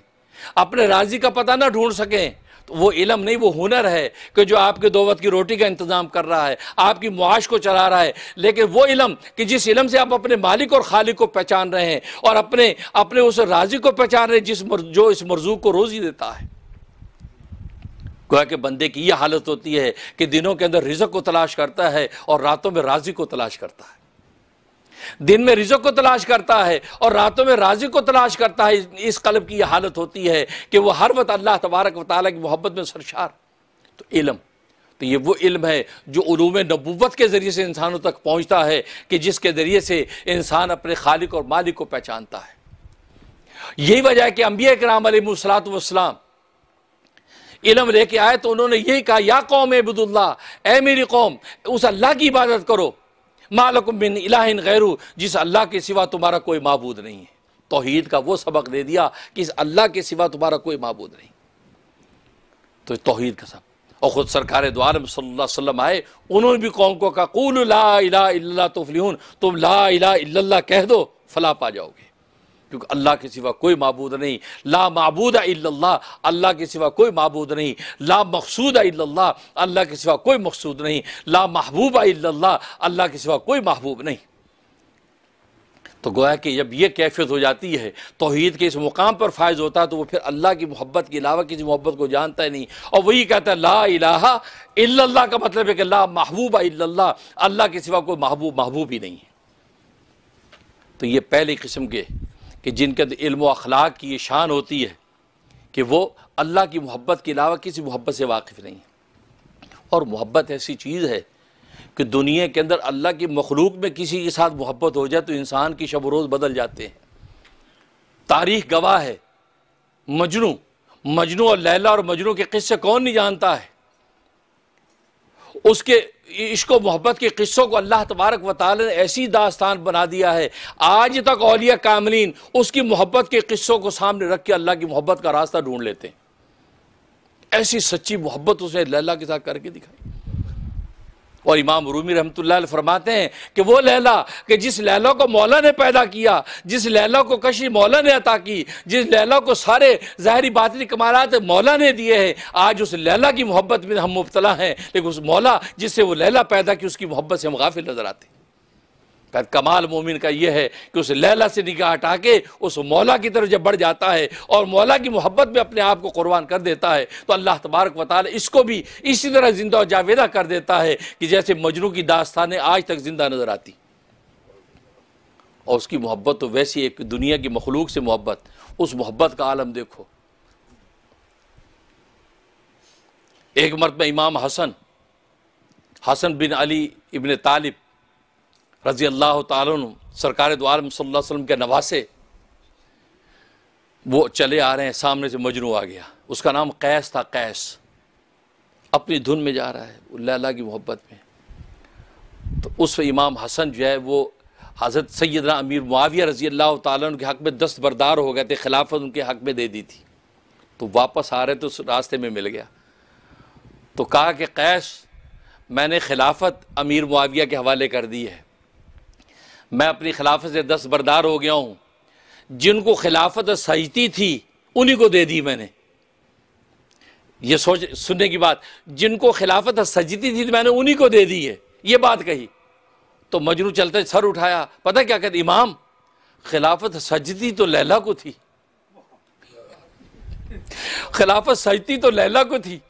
अपने राजी का पता ना ढूंढ सकें तो वो इलम नहीं वो हुनर है कि जो आपके दो वक्त की रोटी का इंतज़ाम कर रहा है आपकी मुआश को चला रहा है लेकिन वो इलम कि जिस इलम से आप अपने मालिक और खालिक को पहचान रहे हैं और अपने अपने उस राजी को पहचान रहे हैं जिस जो इस मरजू को रोज़ी देता है के बंदे की यह हालत होती है कि दिनों के अंदर रिजक को तलाश करता है और रातों में राजी को तलाश करता है दिन में रिजक को तलाश करता है और रातों में राजी को तलाश करता है इस कलब की यह हालत होती है कि वह हर वक्त अल्लाह तबारक वाली की मोहब्बत में सरशार तो इलम तो ये वो इल्म है जो उलूम नबूवत के ज़रिए से इंसानों तक पहुंचता है कि जिसके ज़रिए से इंसान अपने खालिक और मालिक को पहचानता है यही वजह है कि अंबिया कराम सलात वाम इलम लेके आए तो उन्होंने यही कहा या कौम एबुदुल्ला ए मेरी कौम उस अल्लाह की इबादत करो मालकुम बिन इलाहिन गैरू जिस अल्लाह के सिवा तुम्हारा कोई मबूद नहीं है तोहीद का वो सबक दे दिया कि इस अल्लाह के सिवा तुम्हारा कोई मबूद नहीं तो तोहीद का सबक और ख़ुद सरकार द्वार वसल्लम आए उन्होंने भी कौम को कहा कूल ला इला तुफलिहून तुम ला इला कह दो फला पा जाओगे क्योंकि अल्लाह के सिवा कोई मबूद नहीं ला मबूद अल्लाह अल्लाह के सिवा कोई मबूद नहीं ला मकसूद अल्लाह अल्लाह के सिवा कोई मकसूद नहीं ला महबूब अल्लाह अल्लाह के सिवा कोई महबूब नहीं तो गोया कि जब ये कैफियत हो जाती है तोहद के इस मुकाम पर फायज होता है तो वो फिर अल्लाह की मोहब्बत के अलावा किसी मोहब्बत को जानता ही नहीं और वही कहता है ला इलाह का मतलब है कि ला महबूबा अल्लाह अल्लाह के सिवा कोई महबूब महबूब ही नहीं है तो ये पहली किस्म के कि जिनके इल्म अखलाक की ये शान होती है कि वो अल्लाह की मोहब्बत के अलावा किसी मोहब्बत से वाकिफ़ नहीं है और मोहब्बत ऐसी चीज़ है कि दुनिया के अंदर अल्लाह की मखलूक में किसी के साथ मोहब्बत हो जाए तो इंसान की शब रोज़ बदल जाते हैं तारीख गवाह है मजनू मजनू और लैला और मजनू के किस्से कौन नहीं जानता है उसके इश्क मोहब्बत के किस्सों को अल्लाह तबारक वाल ने ऐसी दास्तान बना दिया है आज तक अलिया कामलिन उसकी मोहब्बत के किस्सों को सामने रख के अल्लाह की मोहब्बत का रास्ता ढूंढ लेते हैं ऐसी सच्ची मोहब्बत उसने लल्ला के साथ करके दिखाई और इमाम रूमी रहमतुल्लाह फरमाते हैं कि वो लैला कि जिस लैला को मौला ने पैदा किया जिस लैला को कशी मौला ने अता की जिस लैला को सारे ज़ाहरी बातरी कमालत मौला ने दिए हैं आज उस लैला की मोहब्बत में हम मुबतला हैं लेकिन उस मौला जिससे वो लैला पैदा की उसकी मोहब्बत से हम गाफिल नज़र आते हैं फिर कमाल मोमिन का यह है कि उस लैला से निगाह हटा के उस मौला की तरफ जब बढ़ जाता है और मौला की मोहब्बत में अपने आप को कुर्बान कर देता है तो अल्लाह तबारक वाल इसको भी इसी तरह ज़िंदा और जावेदा कर देता है कि जैसे मजनू की दास्तानें आज तक ज़िंदा नज़र आती और उसकी मोहब्बत तो वैसी एक दुनिया की मखलूक से मोहब्बत उस मोहब्बत का आलम देखो एक में इमाम हसन हसन बिन अली इबन तालिब रजी अल्लाह तरकार सरकार द्वार वसल्लम के नवासे वो चले आ रहे हैं सामने से मजनू आ गया उसका नाम कैस था कैस अपनी धुन में जा रहा है उल्ला की मोहब्बत में तो उस इमाम हसन जो है वो हज़रत सैदना अमीर मुआविया रजी अल्लाह तक के हक़ में दस्तबरदार हो गए थे खिलाफत उनके हक़ में दे दी थी तो वापस आ रहे थे उस रास्ते में मिल गया तो कहा कि कैश मैंने खिलाफत अमीर मुआविया के हवाले कर दी है मैं अपनी खिलाफत से दस बरदार हो गया हूं जिनको खिलाफत सजती थी उन्हीं को दे दी मैंने ये सोच सुनने की बात जिनको खिलाफत सजती थी मैंने उन्हीं को दे दी है ये बात कही तो मजनू चलते सर उठाया पता क्या कहते इमाम खिलाफत सजती तो लैला को थी खिलाफत सजती तो लैला को थी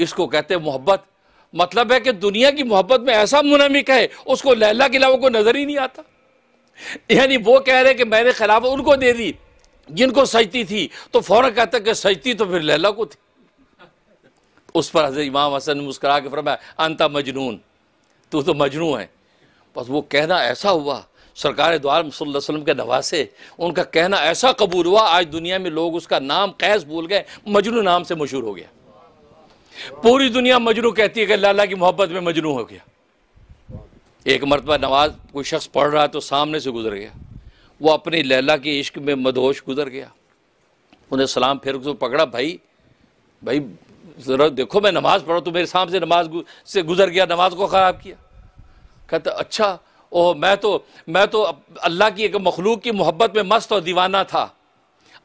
इसको कहते मोहब्बत मतलब है कि दुनिया की मोहब्बत में ऐसा मुनमिक है उसको लैला के अलावा को नज़र ही नहीं आता यानी वो कह रहे कि मैंने खिलाफ उनको दे दी जिनको सजती थी तो फौरन कहता कि सजती तो फिर लैला को थी उस पर हजरत इमाम हसन मुस्करा के फरमाया अंता मजनून तू तो मजनू है बस वो कहना ऐसा हुआ सरकार द्वार वसल्लम के नवासे उनका कहना ऐसा कबूल हुआ आज दुनिया में लोग उसका नाम कैस भूल गए मजनू नाम से मशहूर हो गया पूरी दुनिया मजनू कहती है कि लाला की मोहब्बत में मजनू हो गया एक मरतबा नमाज कोई शख्स पढ़ रहा है तो सामने से गुजर गया वो अपनी लैला के इश्क में मदहोश गुजर गया उन्हें सलाम फिर उसको पकड़ा भाई भाई ज़रा देखो मैं नमाज़ पढ़ा तो मेरे सामने से नमाज से गुजर गया नमाज को ख़राब किया कहता अच्छा ओह मैं तो मैं तो अल्लाह की एक मखलूक की मोहब्बत में मस्त और दीवाना था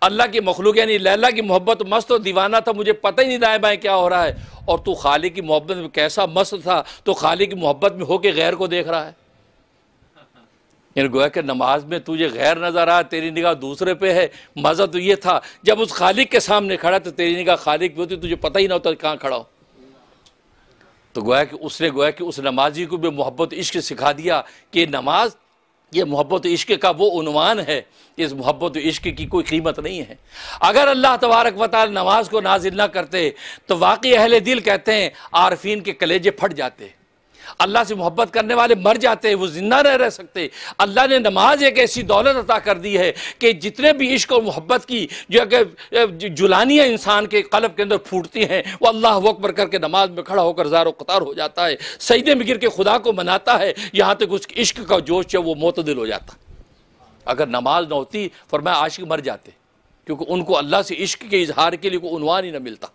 अल्लाह की मखलूक यानी लैला की मोहब्बत मस्त और दीवाना था मुझे पता ही नहीं दाएँ बाएँ क्या हो रहा है और तू खाली की मोहब्बत में कैसा मस्त था तो खाली की मोहब्बत में होके गैर को देख रहा है यानी गोया कि नमाज में तुझे गैर नज़र आया तेरी निगाह दूसरे पे है मज़ा तो ये था जब उस खालिक के सामने खड़ा तो तेरी निगाह खालिक भी होती तुझे पता ही ना होता कहाँ खड़ा हो तो गोया कि उसने गोया कि उस नमाजी को भी मोहब्बत इश्क सिखा दिया कि नमाज ये मोहब्बत इश्क का वो उनवान है इस मोहब्बत इश्क की कोई कीमत नहीं है अगर अल्लाह तबारक वाल नमाज को नाजिल ना करते तो वाकई अहले दिल कहते हैं आरफीन के कलेजे फट जाते हैं अल्लाह से मोहब्बत करने वाले मर जाते हैं वो ज़िंदा नहीं रह सकते अल्लाह ने नमाज एक ऐसी दौलत अता कर दी है कि जितने भी इश्क और मोहब्बत की जो कि जुलानियाँ इंसान के कलब के अंदर फूटती हैं वो अल्लाह पर करके नमाज में खड़ा होकर जार कतार हो जाता है सईद में गिर के खुदा को मनाता है यहाँ तक उस इश्क का जोश है वो मतदिल हो जाता अगर नमाज न होती मैं आशिक मर जाते क्योंकि उनको अल्लाह से इश्क के इजहार के लिए कोई उनवान ही ना मिलता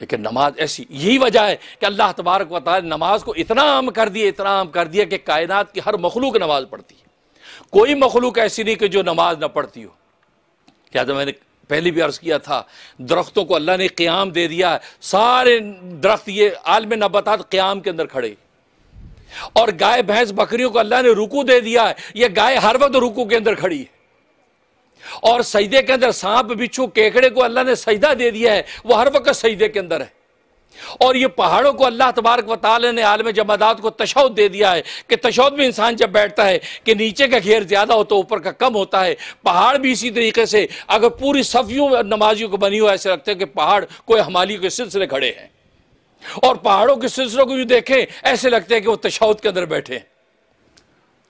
लेकिन नमाज ऐसी यही वजह है कि अल्लाह तबारक वाली नमाज को इतना आम कर दिया इतना आम कर दिया कि कायनात की हर मखलूक नमाज पढ़ती है कोई मखलूक ऐसी नहीं कि जो नमाज ना पढ़ती हो क्या तो मैंने पहले भी अर्ज़ किया था दरख्तों को अल्लाह ने क़्याम दे दिया सारे दरख्त ये आलम नबातात क़्याम के अंदर खड़े और गाय भैंस बकरियों को अल्लाह ने रुकू दे दिया है यह गाय हर वक्त रुकू के अंदर खड़ी है और सईदे के अंदर सांप बिच्छू केकड़े को अल्लाह ने सजदा दे दिया है वो हर वक्त सईदे के अंदर है और ये पहाड़ों को अल्लाह तबारक वाली ने आलम जमादात को तशौद दे दिया है कि तशौद में इंसान जब बैठता है कि नीचे का घेर ज़्यादा हो तो ऊपर का कम होता है पहाड़ भी इसी तरीके से अगर पूरी सफियों नमाजियों को बनी हो ऐसे रखते हैं कि पहाड़ कोई हमाली के सिलसिले खड़े हैं और पहाड़ों के सिलसिलों को भी देखें ऐसे लगते हैं कि वो तशौद के अंदर बैठे हैं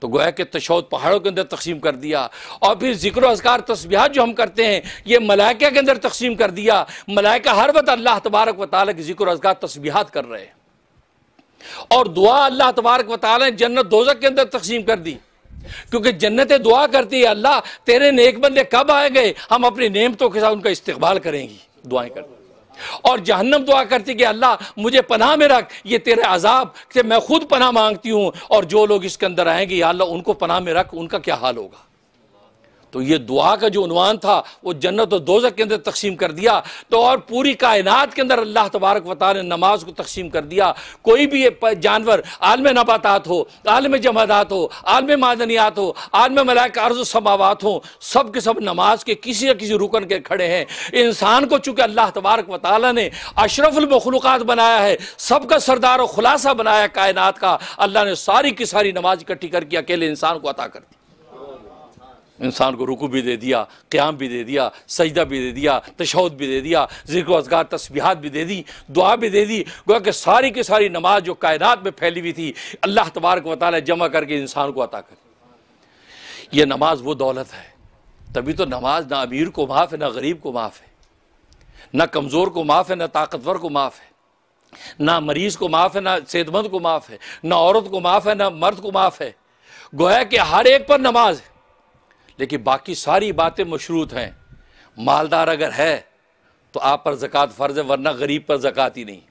तो गोया के तशोद पहाड़ों के अंदर तकसीम कर दिया और फिर जिक्र असकार तस्बियात जो हम करते हैं ये मलाइका के अंदर तकसीम कर दिया मलाइका हर वक्त अल्लाह तबारक व ताली के जिक्र असकार तस्बिया कर रहे हैं और दुआ अल्लाह तबारक व ताली ने जन्नत दोजक के अंदर तकसीम कर दी क्योंकि जन्नत दुआ करती है अल्लाह तेरे नेक बंदे कब आए गए हम अपनी नेमतों के साथ उनका इस्तेबाल करेंगी दुआएं करते और जहन्नम दुआ करती कि अल्लाह मुझे पनाह में रख ये तेरे अजाब से मैं खुद पनाह मांगती हूँ और जो लोग इसके अंदर आएंगे या अल्लाह उनको पनाह में रख उनका क्या हाल होगा तो ये दुआ का जो उनवान था वो जन्नत और दोजक के अंदर तकसीम कर दिया तो और पूरी कायनात के अंदर अल्लाह तबारक वाली ने नमाज को तकसीम कर दिया कोई भी ये जानवर आलम नबातात हो आलम जमादात हो आलम मादनियात हो आलम मलाक अर्ज समावत हो सब के सब नमाज के किसी न किसी रुकन के खड़े हैं इंसान को चूंकि अल्लाह तबारक वाली ने अशरफुलमखलूक बनाया है सबका सरदार और खुलासा बनाया कायनात का अल्लाह ने सारी की सारी नमाज इकट्ठी करके अकेले इंसान को अता कर दिया इंसान को रुकू भी दे दिया क़्याम भी दे दिया सजदा भी दे दिया तशद भी दे दिया जिक्र अजगार तस्बीहात भी दे दी दुआ भी दे दी गोया कि सारी की सारी नमाज जो कायनात में फैली हुई थी अल्लाह तबारक वाली जमा करके इंसान को अता कर यह नमाज वो दौलत है तभी तो नमाज ना अमीर को माफ़ है ना गरीब को माफ़ है ना कमज़ोर को माफ़ है ना ताकतवर को माफ़ है ना मरीज़ को माफ़ है ना सेहतमंद को माफ़ है ना औरत को माफ़ है ना मर्द को माफ़ है गोया कि हर एक पर नमाज है लेकिन बाकी सारी बातें मशरूत हैं मालदार अगर है तो आप पर ज़क़़त फ़र्ज़ है वरना गरीब पर ज़क़़त ही नहीं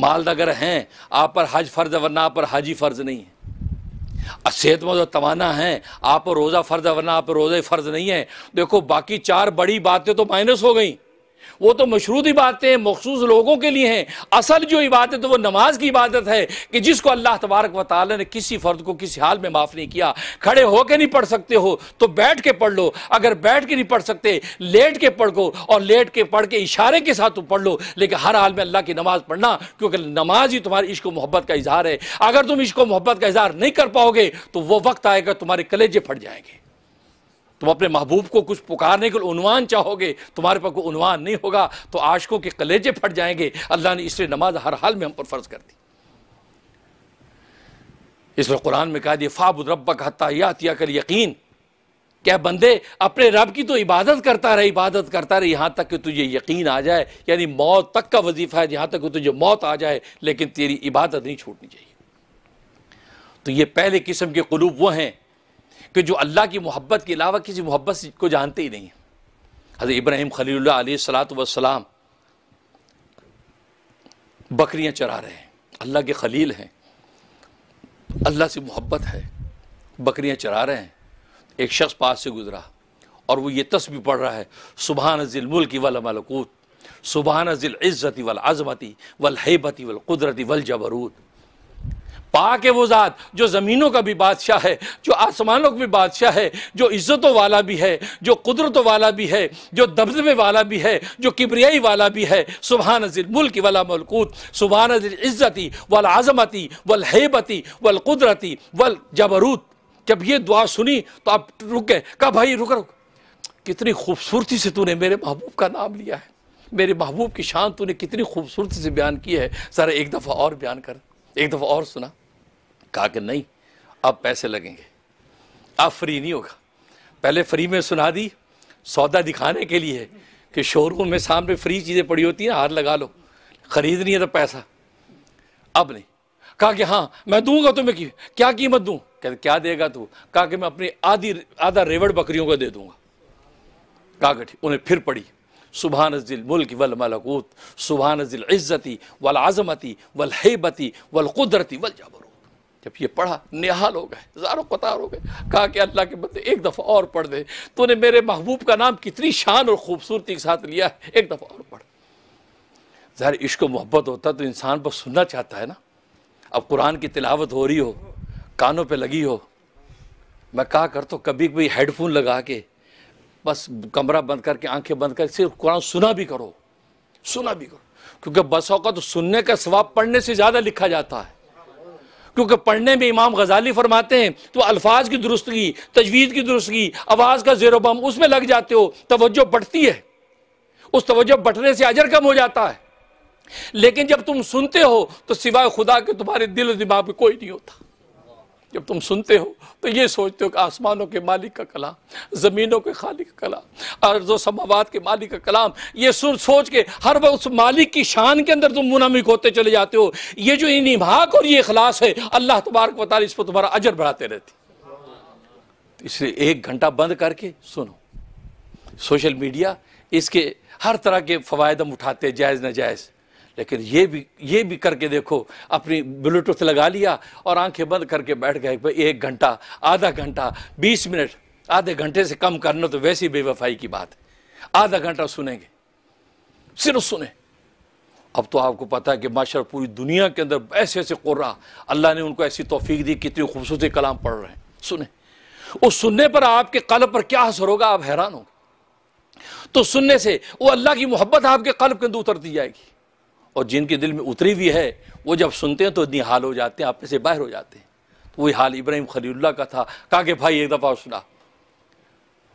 मालदार अगर हैं आप पर हज फ़र्ज़ है वरना आप पर हाजी फ़र्ज़ नहीं है सेहतमंद और तवाना है आप पर रोज़ा फ़र्ज़ है वरना आप पर रोज़ा ही फ़र्ज़ नहीं है देखो बाकी चार बड़ी बातें तो माइनस हो गई वो तो मशरूत इबादतें मखसूस लोगों के लिए हैं असल जो इबादत तो वो नमाज की इबादत है कि जिसको अल्लाह तबारक व ताली ने किसी फ़र्द को किसी हाल में माफ़ नहीं किया खड़े होकर नहीं पढ़ सकते हो तो बैठ के पढ़ लो अगर बैठ के नहीं पढ़ सकते लेट के पढ़ लो और लेट के पढ़ के इशारे के साथ तुम पढ़ लो लेकिन हर हाल में अल्लाह की नमाज़ पढ़ना क्योंकि नमाज ही तुम्हारी इश्क मोहब्बत का इजहार है अगर तुम इश्क मोहब्बत का इजहार नहीं कर पाओगे तो वो वक्त आएगा तुम्हारे कलेजे फट जाएंगे तुम अपने महबूब को कुछ पुकारने के लिए उनवान चाहोगे तुम्हारे पास कोई उनवान नहीं होगा तो आशकों के कलेजे फट जाएंगे अल्लाह ने इसलिए नमाज हर हाल में हम पर फ़र्ज़ कर दी इसलिए कुरान में कहा दिया फ़ाबुद रब का या कर यकीन क्या बंदे अपने रब की तो इबादत करता रहे इबादत करता रहे यहां तक कि तुझे यकीन आ जाए यानी मौत तक का वजीफ़ा है जहां तक कि तुझे मौत आ जाए लेकिन तेरी इबादत नहीं छूटनी चाहिए तो ये पहले किस्म के कलूब वो हैं कि जो अल्लाह की मोहब्बत के अलावा किसी मोहब्बत को जानते ही नहीं हज़रत इब्राहिम खलील सलात वसलाम बकरियां चरा रहे हैं अल्लाह के खलील हैं अल्लाह से मोहब्बत है बकरियां चरा रहे हैं एक शख्स पास से गुज़रा और वो ये तस्वीर पढ़ रहा है सुबहान जिल मुल्क वल मलकूत सुबहान जिल इज़्ज़ती वल आज़मती वल हैबती वल कुदरती वल जबरूत पाक वो ज़ात जो ज़मीनों का भी बादशाह है जो आसमानों का भी बादशाह है जो इज़्ज़तों वाला भी है जो कुदरतों वाला भी है जो दबदबे वाला भी है जो किबरियाई वाला भी है सुबह नजर मुल्क वाला मलकूत सुबह नजर इज़्ज़ती वल आज़मती वल हैबती वल कुदरती वल जबरूत जब ये दुआ सुनी तो आप रुक गए कहा भाई रुक रुक कितनी खूबसूरती से तूने मेरे महबूब का नाम लिया है मेरे महबूब की शान तूने कितनी खूबसूरती से बयान की है सर एक दफ़ा और बयान कर एक दफ़ा और सुना कहा कि नहीं अब पैसे लगेंगे अब फ्री नहीं होगा पहले फ्री में सुना दी सौदा दिखाने के लिए कि शोरूम में सामने फ्री चीज़ें पड़ी होती हैं हाथ लगा लो खरीदनी है तो पैसा अब नहीं कहा कि हाँ मैं दूंगा तुम्हें की, क्या कीमत दूँ कहते क्या देगा तू कहा कि मैं अपनी आधी आधा रेवड़ बकरियों को दे दूंगा कहा कि उन्हें फिर पड़ी सुबह नजिल मुल्क वल मलकूत सुबह नजिल इज़्ज़ती वल आज़मती वल हेबती वल कुदरती वल जबर जब ये पढ़ा निहाल हो गए हज़ारों कतार हो गए कहा कि अल्लाह के बदले एक दफ़ा और पढ़ दे तूने मेरे महबूब का नाम कितनी शान और ख़ूबसूरती के साथ लिया है एक दफ़ा और पढ़ ज़ाहिर इश्क मोहब्बत होता तो इंसान बस सुनना चाहता है ना अब कुरान की तिलावत हो रही हो कानों पर लगी हो मैं कहा तो कभी कभी हेडफोन लगा के बस कमरा बंद करके आंखें बंद करके सिर्फ कुरान सुना भी करो सुना भी करो क्योंकि बस औकत तो सुनने का स्वाब पढ़ने से ज़्यादा लिखा जाता है क्योंकि पढ़ने में इमाम गजाली फरमाते हैं तो अल्फाज की दुरुस्तगी तजवीज़ की दुरुस्तगी आवाज़ का जेरो बम उसमें लग जाते हो तवज्जो बढ़ती है उस तवज्जो बढ़ने से अजर कम हो जाता है लेकिन जब तुम सुनते हो तो सिवाय खुदा के तुम्हारे दिल और दिमाग में कोई नहीं होता जब तुम सुनते हो तो ये सोचते हो कि आसमानों के मालिक का कलाम ज़मीनों के खालिक का कलाम अर्जो समावाद के मालिक का कलाम ये सुर सोच के हर वक्त उस मालिक की शान के अंदर तुम मुनमिक होते चले जाते हो ये जो इन इनिभाक और ये अखलास है अल्लाह तबारक वाल इस पर तुम्हारा अजर बढ़ाते रहती तो इसलिए एक घंटा बंद करके सुनो सोशल मीडिया इसके हर तरह के फ़वाद हम उठाते जायज़ नाजायज़ लेकिन ये भी ये भी करके देखो अपनी ब्लूटूथ लगा लिया और आंखें बंद करके बैठ गए एक घंटा आधा घंटा बीस मिनट आधे घंटे से कम करना तो वैसी बेवफाई की बात है आधा घंटा सुनेंगे सिर्फ सुने अब तो आपको पता है कि माशा पूरी दुनिया के अंदर ऐसे ऐसे कोर्रा अल्लाह ने उनको ऐसी तोफीक दी कितनी खूबसूरती कलाम पढ़ रहे हैं सुने उस सुनने पर आपके कलब पर क्या असर होगा आप हैरान होंगे तो सुनने से वो अल्लाह की मोहब्बत आपके कल्ब के अंदर उतरती जाएगी और जिनके दिल में उतरी हुई है वो जब सुनते हैं तो इतनी हाल हो जाते हैं आपसे बाहर हो जाते हैं तो वही हाल इब्राहिम खलील्ला का था कहा कि भाई एक दफ़ा सुना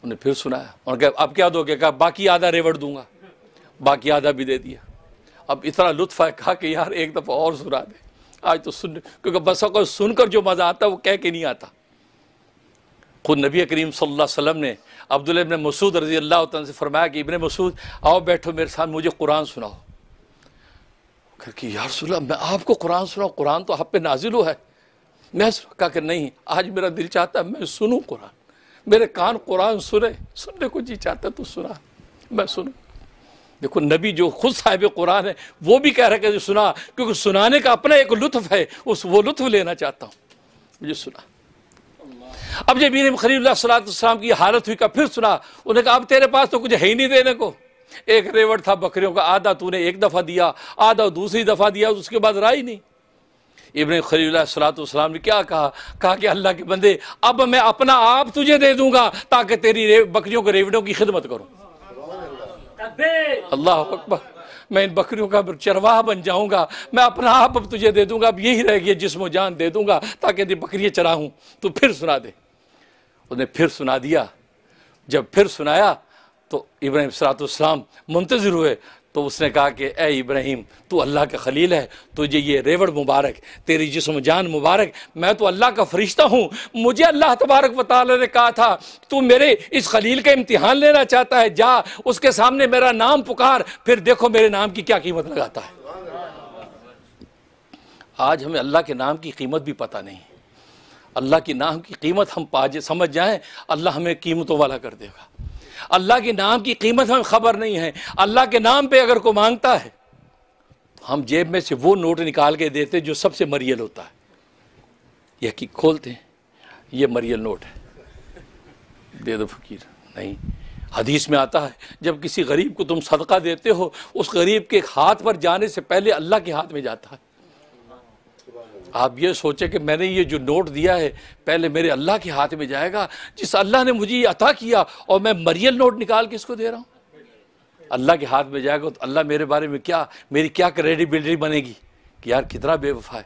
उन्हें फिर सुनाया और कहा अब क्या दोगे कहा बाकी आधा रेवड़ दूंगा बाकी आधा भी दे दिया अब इतना लुत्फ है कहा कि यार एक दफ़ा और सुना दे आज तो सुन क्योंकि बस को सुनकर जो मज़ा आता वो कह के नहीं आता खुद नबी करीम सल्लल्लाहु अलैहि वसल्लम ने अब्दुल मसूद रजी अल्लाह से फरमाया कि इबन मसूद आओ बैठो मेरे साथ मुझे कुरान सुनाओ कर कि यारसोल्ला मैं आपको कुरान सुना कुरान तो आप पे नाजिल हुआ है मैं कहा कि नहीं आज मेरा दिल चाहता है मैं सुनूँ कुरान मेरे कान कुरान सुने सुनने को जी चाहता तो सुना मैं सुनूँ देखो नबी जो खुद साहिब कुरान है वो भी कह रहे कि सुना क्योंकि सुनाने का अपना एक लुत्फ है उस वो लुत्फ लेना चाहता हूँ मुझे सुना अब जब मीर सलाम की हालत हुई का फिर सुना उन्हें कहा अब तेरे पास तो कुछ है ही नहीं देने को एक रेवड़ था बकरियों का आधा तूने एक दफ़ा दिया आधा दूसरी दफ़ा दिया उसके बाद राय नहीं इबन खलीसलाम ने क्या कहा कहा कि अल्लाह के बंदे अब मैं अपना आप तुझे दे दूंगा ताकि तेरी बकरियों के रेवड़ों की खिदमत करूँ अल्लाह अकबर मैं इन बकरियों का चरवाह बन जाऊंगा मैं अपना आप अब तुझे दे दूंगा अब यही रह गया जिसम जान दे दूंगा ताकि यदि बकरियाँ चराहूँ तो फिर सुना दे उसने फिर सुना दिया जब फिर सुनाया तो इब्राहिम सलातम मुंतज़र हुए तो उसने कहा कि ए इब्राहिम तू अल्लाह का खलील है तुझे ये रेवड़ मुबारक तेरी जिसम जान मुबारक मैं तो अल्लाह का फरिश्ता हूँ मुझे अल्लाह तबारक वाले ने कहा था तू मेरे इस खलील का इम्तिहान लेना चाहता है जा उसके सामने मेरा नाम पुकार फिर देखो मेरे नाम की क्या कीमत लगाता है आज हमें अल्लाह के नाम की कीमत भी पता नहीं अल्लाह के नाम की कीमत हम पाजे समझ जाए अल्लाह हमें कीमतों वाला कर देगा अल्लाह के नाम की कीमत हमें खबर नहीं है अल्लाह के नाम पे अगर कोई मांगता है तो हम जेब में से वो नोट निकाल के देते जो सबसे मरियल होता है यह कि खोलते हैं ये मरियल नोट है दे दो फकीर नहीं हदीस में आता है जब किसी गरीब को तुम सदका देते हो उस गरीब के हाथ पर जाने से पहले अल्लाह के हाथ में जाता है आप ये सोचे कि मैंने ये जो नोट दिया है पहले मेरे अल्लाह के हाथ में जाएगा जिस अल्लाह ने मुझे ये अता किया और मैं मरियल नोट निकाल के इसको दे रहा हूँ अल्लाह के हाथ में जाएगा तो अल्लाह मेरे बारे में क्या मेरी क्या क्रेडिबिलिटी बनेगी कि यार कितना बेवफा है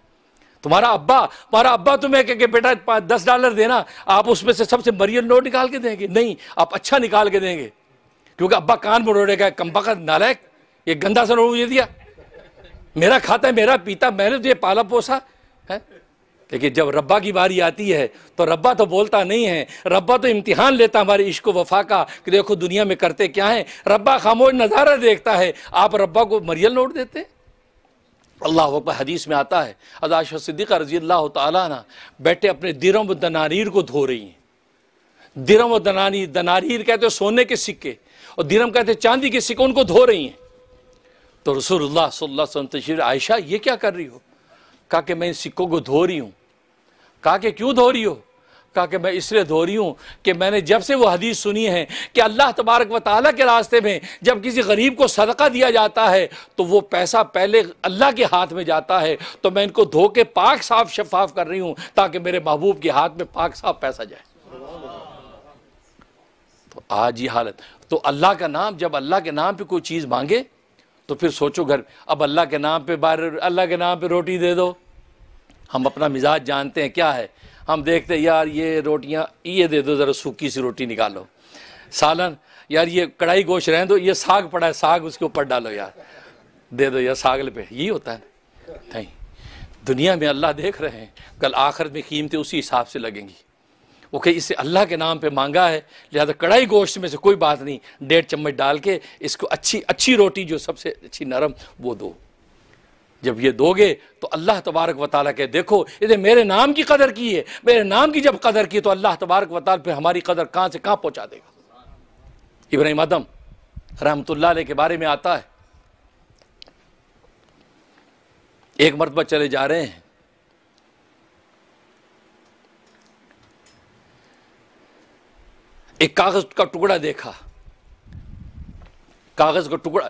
तुम्हारा अब्बा तुम्हारा अब्बा तुम्हें कह के बेटा दस डॉलर देना आप उसमें से सबसे मरियल नोट निकाल के देंगे नहीं आप अच्छा निकाल के देंगे क्योंकि अब्बा कान मरोड़ेगा कम का नालायक ये गंदा सा नोट मुझे दिया मेरा खाता है मेरा पीता मैंने तुझे तो पाला पोसा है लेकिन जब रब्बा की बारी आती है तो रब्बा तो बोलता नहीं है रब्बा तो इम्तिहान लेता हमारे इश्क वफा का कि देखो दुनिया में करते क्या है रब्बा खामोश नज़ारा देखता है आप रब्बा को मरियल नोट देते अल्लाह अकबर हदीस में आता है अदाश सिद्दीक रजी अल्लाह ताला बैठे अपने दिरम व दनारीर को धो रही हैं दिरम व दनानी दनारीर कहते सोने के सिक्के और दिरम कहते चांदी के सिक्के उनको धो रही हैं तो रसूलुल्लाह सल्लल्लाहु अलैहि तशीर आयशा ये क्या कर रही हो कहा कि मैं इन सिक्कों को धो रही हूँ कहा कि क्यों धो रही हो कहा कि मैं इसलिए धो रही हूँ कि मैंने जब से वो हदीस सुनी है कि अल्लाह तबारक व ताली के रास्ते में जब किसी गरीब को सदका दिया जाता है तो वो पैसा पहले अल्लाह के हाथ में जाता है तो मैं इनको धो के पाक साफ शफाफ कर रही हूँ ताकि मेरे महबूब के हाथ में पाक साफ पैसा जाए तो आज ये हालत तो अल्लाह का नाम जब अल्लाह के नाम पर कोई चीज़ मांगे तो फिर सोचो घर अब अल्लाह के नाम पे बाहर अल्लाह के नाम पे रोटी दे दो हम अपना मिजाज जानते हैं क्या है हम देखते हैं यार ये रोटियाँ ये दे दो ज़रा सूखी सी रोटी निकालो सालन यार ये कढ़ाई गोश रहें दो ये साग पड़ा है साग उसके ऊपर डालो यार दे दो यार सागल पे यही होता है नहीं दुनिया में अल्लाह देख रहे हैं कल आखिर में कीमतें उसी हिसाब से लगेंगी वो कहीं इसे अल्लाह के नाम पे मांगा है लिहाजा कढ़ाई गोश्त में से कोई बात नहीं डेढ़ चम्मच डाल के इसको अच्छी अच्छी रोटी जो सबसे अच्छी नरम वो दो जब ये दोगे तो अल्लाह तबारक व के देखो यदि मेरे नाम की कदर की है मेरे नाम की जब कदर की तो अल्लाह तबारक व ताल फिर हमारी कदर कहाँ से कहाँ पहुँचा देगा इब्राहिम आदम रहमतुल्ला के बारे में आता है एक मरतबा चले जा रहे हैं एक कागज का टुकड़ा देखा कागज का टुकड़ा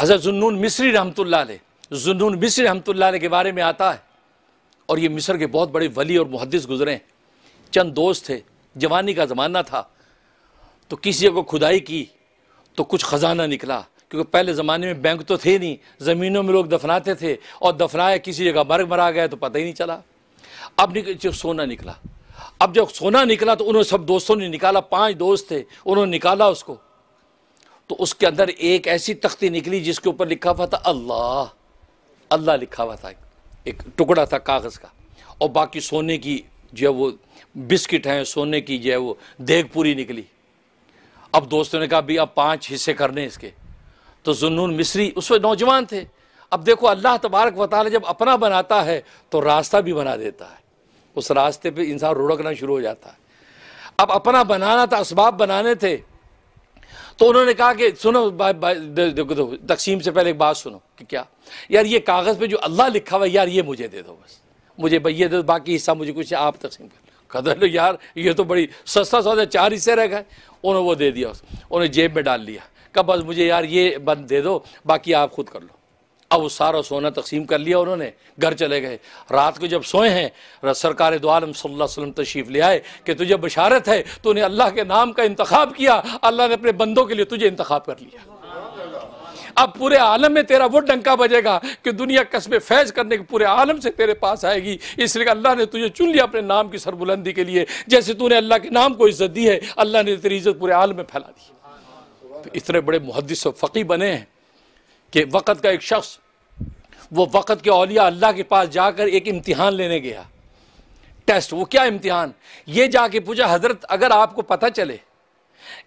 हजरत जुनून मिस्री रहमतुल्ला जुनून मिस्री रहमतुल्ला के बारे में आता है और ये मिस्र के बहुत बड़े वली और मुहदस गुजरे चंद दोस्त थे जवानी का ज़माना था तो किसी जगह खुदाई की तो कुछ ख़जाना निकला क्योंकि पहले ज़माने में बैंक तो थे नहीं ज़मीनों में लोग दफनाते थे और दफनाया किसी जगह मर्ग मरा गया तो पता ही नहीं चला अब निकल सोना निकला अब जब सोना निकला तो उन्होंने सब दोस्तों ने निकाला पांच दोस्त थे उन्होंने निकाला उसको तो उसके अंदर एक ऐसी तख्ती निकली जिसके ऊपर लिखा हुआ था अल्लाह अल्लाह लिखा हुआ था एक टुकड़ा था कागज़ का और बाकी सोने की जो है वो बिस्किट है सोने की जो है वो देग पूरी निकली अब दोस्तों ने कहा भी अब पांच हिस्से करने इसके तो जुनून मिस्री उस वक्त नौजवान थे अब देखो अल्लाह तबारक वाले जब अपना बनाता है तो रास्ता भी बना देता है उस रास्ते पे इंसान रुढ़कना शुरू हो जाता है अब अपना बनाना था इसबाब बनाने थे तो उन्होंने कहा कि सुनो देखो तकसीम से पहले एक बात सुनो कि क्या यार ये कागज़ पे जो अल्लाह लिखा हुआ यार ये मुझे दे दो बस मुझे भैया दे दो बाकी हिस्सा मुझे कुछ आप तकसीम कर कदर लो यार ये तो बड़ी सस्ता सौदा चार हिस्से रह गए उन्होंने वो दे दिया उन्होंने जेब में डाल लिया कब बस मुझे यार ये बंद दे दो बाकी आप खुद कर लो अब वो सारा सोना तकसीम कर लिया उन्होंने घर चले गए रात को जब सोए हैं सरकार दो आलम वसल्लम तशीफ ले आए कि तुझे बशारत है तो उन्हें अल्लाह के नाम का इंतखब किया अल्लाह ने अपने बंदों के लिए तुझे इंतखब कर लिया अब पूरे आलम में तेरा वो डंका बजेगा कि दुनिया कस्बे फैज करने के पूरे आलम से तेरे पास आएगी इसलिए अल्लाह ने तुझे चुन लिया अपने नाम की सरबुलंदी के लिए जैसे तूने अल्लाह के नाम को इज्जत दी है अल्लाह ने तेरी इज्जत पूरे आलम में फैला दी तो इतने बड़े मुहदस फ़की बने हैं कि वक़्त का एक शख्स वो वक़्त के अलिया अल्लाह के पास जाकर एक इम्तिहान लेने गया टेस्ट वो क्या इम्तिहान ये जाके पूछा हजरत अगर आपको पता चले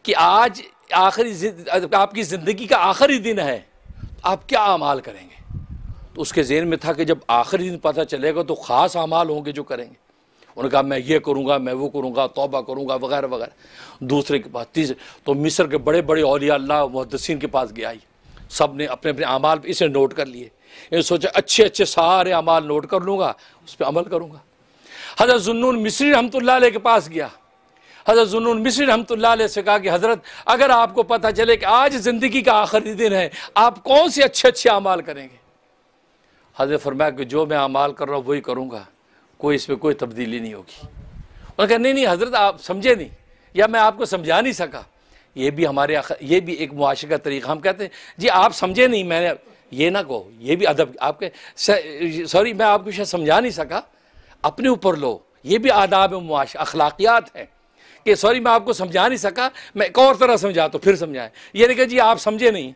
कि आज आखिरी आपकी ज़िंदगी का आखिरी दिन है तो आप क्या अमाल करेंगे तो उसके जेन में था कि जब आखिरी दिन पता चलेगा तो ख़ास अमाल होंगे जो करेंगे उन्होंने कहा मैं ये करूँगा मैं वो करूँगा तोबा करूँगा वगैरह वगैरह दूसरे के पास तीसरे तो मिस्र के बड़े बड़े अलिया अल्लाह मुहदसिन के पास गया ही सब ने अपने अपने अमाल इसे नोट कर लिए सोचा अच्छे अच्छे सारे अमाल नोट कर लूँगा उस पर अमल करूँगा हज़रत जुनून मिश्री रहमत के पास गया हज़रत जुनून मिश्री रहमत से कहा कि हज़रत अगर आपको पता चले कि आज ज़िंदगी का आखिरी दिन है आप कौन से अच्छे अच्छे अमाल करेंगे हजरत फरमाया कि जो मैं अमाल कर रहा हूँ वही करूँगा कोई इसमें कोई तब्दीली नहीं होगी उन्होंने कहा नहीं नहीं हजरत आप समझे नहीं या मैं आपको समझा नहीं सका ये भी हमारे ये भी एक मुआशे का तरीका हम कहते हैं जी आप समझे नहीं मैंने ये ना कहो ये भी अदब आपके सॉरी मैं आपको शायद समझा नहीं सका अपने ऊपर लो ये भी आदाब मुआश अखलाकियात हैं कि सॉरी मैं आपको समझा नहीं सका मैं एक और तरह समझा तो फिर समझाएं ये नहीं कहा जी आप समझे नहीं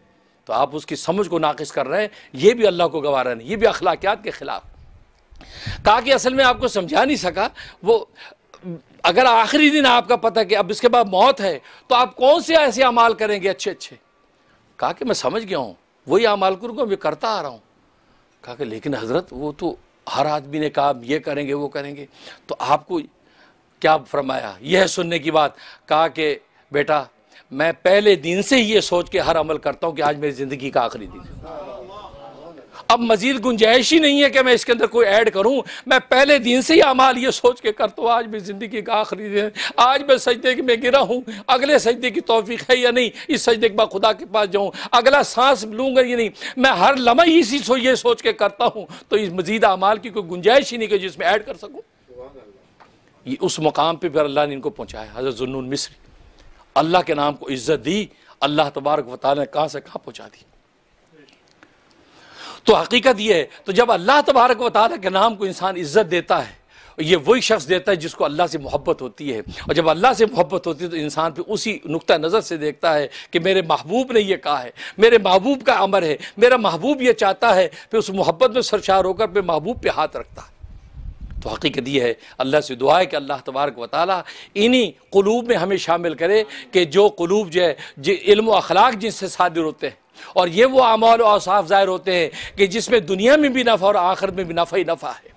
तो आप उसकी समझ को नाकस कर रहे हैं ये भी अल्लाह को गवारा नहीं ये भी अखलाकियात के ख़िलाफ़ कहा कि असल में आपको समझा नहीं सका वो अगर आखिरी दिन आपका पता कि अब इसके बाद मौत है तो आप कौन से ऐसे अमाल करेंगे अच्छे अच्छे कहा कि मैं समझ गया हूँ वही अमाल करूँगा मैं करता आ रहा हूँ कहा कि लेकिन हजरत वो तो हर आदमी ने कहा ये करेंगे वो करेंगे तो आपको क्या फरमाया यह सुनने की बात कहा कि बेटा मैं पहले दिन से ही ये सोच के हर अमल करता हूँ कि आज मेरी ज़िंदगी का आखिरी दिन है अब मजीद गुंजाइश ही नहीं है कि मैं इसके अंदर कोई ऐड करूँ मैं पहले दिन से ही अमाल ये सोच के करता हूँ आज भी ज़िंदगी का आखिरी दिन आज मैं सजदे मैं गिरा हूँ अगले सजदे की तोफीक है या नहीं इस सजदे के बाद खुदा के पास जाऊँ अगला सांस लूँगा या नहीं मैं हर लम्हा इसी सो ये सोच के करता हूँ तो इस मजीद अमाल की कोई गुंजाइश ही नहीं कि जिसमें ऐड कर सकूँ ये उस मुकाम पर फिर अल्लाह ने इनको पहुँचाया हज़रत जुनून मिस्री अल्लाह के नाम को इज़्ज़त दी अल्लाह तबारक वाली ने कहाँ से कहाँ पहुँचा दी तो हकीकत यह है तो जब अल्लाह तबारक व ताली के नाम को इंसान इज्जत देता है ये वही शख्स देता है जिसको अल्लाह से मोहब्बत होती है और जब अल्लाह से मोहब्बत होती है तो इंसान फिर उसी नुक़ः नज़र से देखता है कि मेरे महबूब ने यह कहा है मेरे महबूब का अमर है मेरा महबूब यह चाहता है फिर उस मोहब्बत में सरचार होकर फिर महबूब पे हाथ रखता है तो हकीकत ये है अल्लाह से दुआ है कि अल्लाह तबारक व ताली इन्हीं कलूब में हमें शामिल करे कि जो कलूब जो है जो इल्म अखलाक जिनसे सादिर होते हैं और ये वो अमाल साफ़ ज़ाहिर होते हैं कि जिसमें दुनिया में भी नफ़ा और आखिरत में भी नफ़ा ही नफ़ा है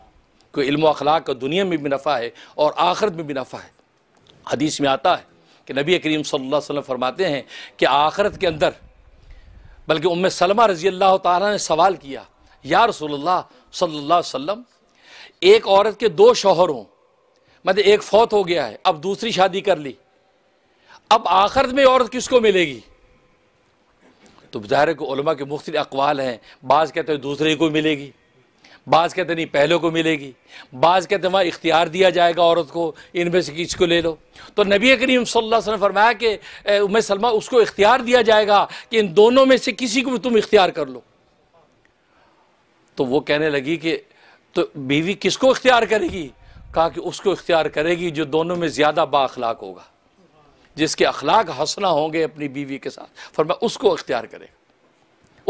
कोई इल्म अखलाक का दुनिया में भी नफ़ा है और आखिरत में भी नफ़ा है हदीस में आता है कि नबी करीम सल्लल्लाहु अलैहि वसल्लम फरमाते हैं कि आखिरत के अंदर बल्कि उम सलमा रज़ी अल्लाह तारा ने सवाल किया या रसोल्ला सल्ला वसम एक औरत के दो शोहर हों मतलब एक फौत हो गया है अब दूसरी शादी कर ली अब आखिरत में औरत किसको मिलेगी तो को उलमा के मुख्त अकवाल हैं बाज़ कहते हैं दूसरे को मिलेगी बाज़ कहते नहीं पहले को मिलेगी बाज़ कहते हैं वहाँ इख्तियार दिया जाएगा औरत को इनमें से किस को ले लो तो नबी करीम सल्लल्लाहु अलैहि फरमाया कि उम सलमा उसको इख्तियार दिया जाएगा कि इन दोनों में से किसी को भी तुम इख्तियार कर लो तो वो कहने लगी कि तो बीवी किसको इख्तियार करेगी कहा कि उसको इख्तियार करेगी जो दोनों में ज़्यादा बाखलाक होगा जिसके अखलाक हंसना होंगे अपनी बीवी के साथ फरमा उसको इख्तियार करेगा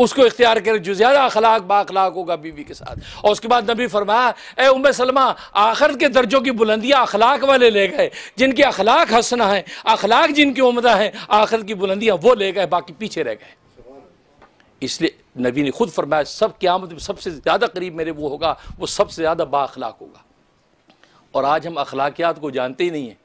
उसको इख्तियार करे जो ज़्यादा अखलाक बाखलाक होगा बीवी के साथ और उसके बाद नबी फरमाया ए उम सलमा आखिर के दर्जों की बुलंदियाँ अखलाक वाले ले गए जिनके अखलाक हंसना है अखलाक जिनकी उमदा है आखिर की बुलंदियाँ वो ले गए बाकी पीछे रह गए इसलिए नबी ने खुद फरमाया सब क्यामत में सबसे ज़्यादा करीब मेरे वो होगा वो सबसे ज़्यादा बाखलाक होगा और आज हम अखलाकियात को जानते ही नहीं हैं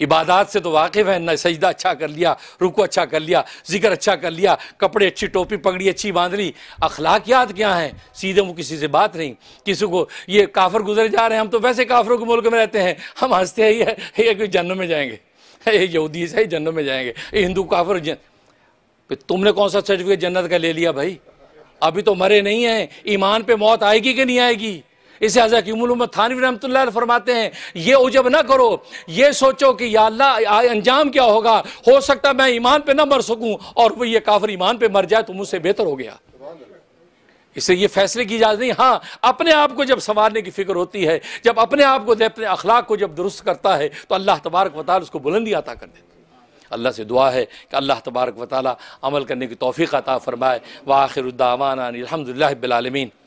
इबादत से तो वाकिफ़ है ना सजदा अच्छा कर लिया रुको अच्छा कर लिया जिक्र अच्छा कर लिया कपड़े अच्छी टोपी पगड़ी अच्छी बांध ली अखलाकियात क्या हैं सीधे वो किसी से बात नहीं किसी को ये काफर गुजरे जा रहे हैं हम तो वैसे काफरों के मुल्क में रहते हैं हम हंसते हैं ये कोई जन्म में जाएंगे ये यहूदी से जन्म में जाएंगे हिंदू काफर तुमने कौन सा सर्टिफिकेट जन्नत का ले लिया भाई अभी तो मरे नहीं हैं ईमान पे मौत आएगी कि नहीं आएगी इसे हजरत उमद थानवी रहमत फरमाते हैं ये उजब ना करो ये सोचो कि या अल्लाह अंजाम क्या होगा हो सकता मैं ईमान पे ना मर सकूं और वो ये काफर ईमान पे मर जाए तो मुझसे बेहतर हो गया इससे ये फैसले की इजाज़त नहीं हाँ अपने आप को जब संवारने की फ़िक्र होती है जब अपने आप को अपने अखलाक को जब दुरुस्त करता है तो अल्लाह तबारक वाल उसको बुलंदी अता कर देता है अल्लाह से दुआ है कि अल्लाह तबारक वाली अमल करने की तोफ़ी अता फ़रमाए व आखिर उद्दावाना अलहमदिल्लाबीआलमीन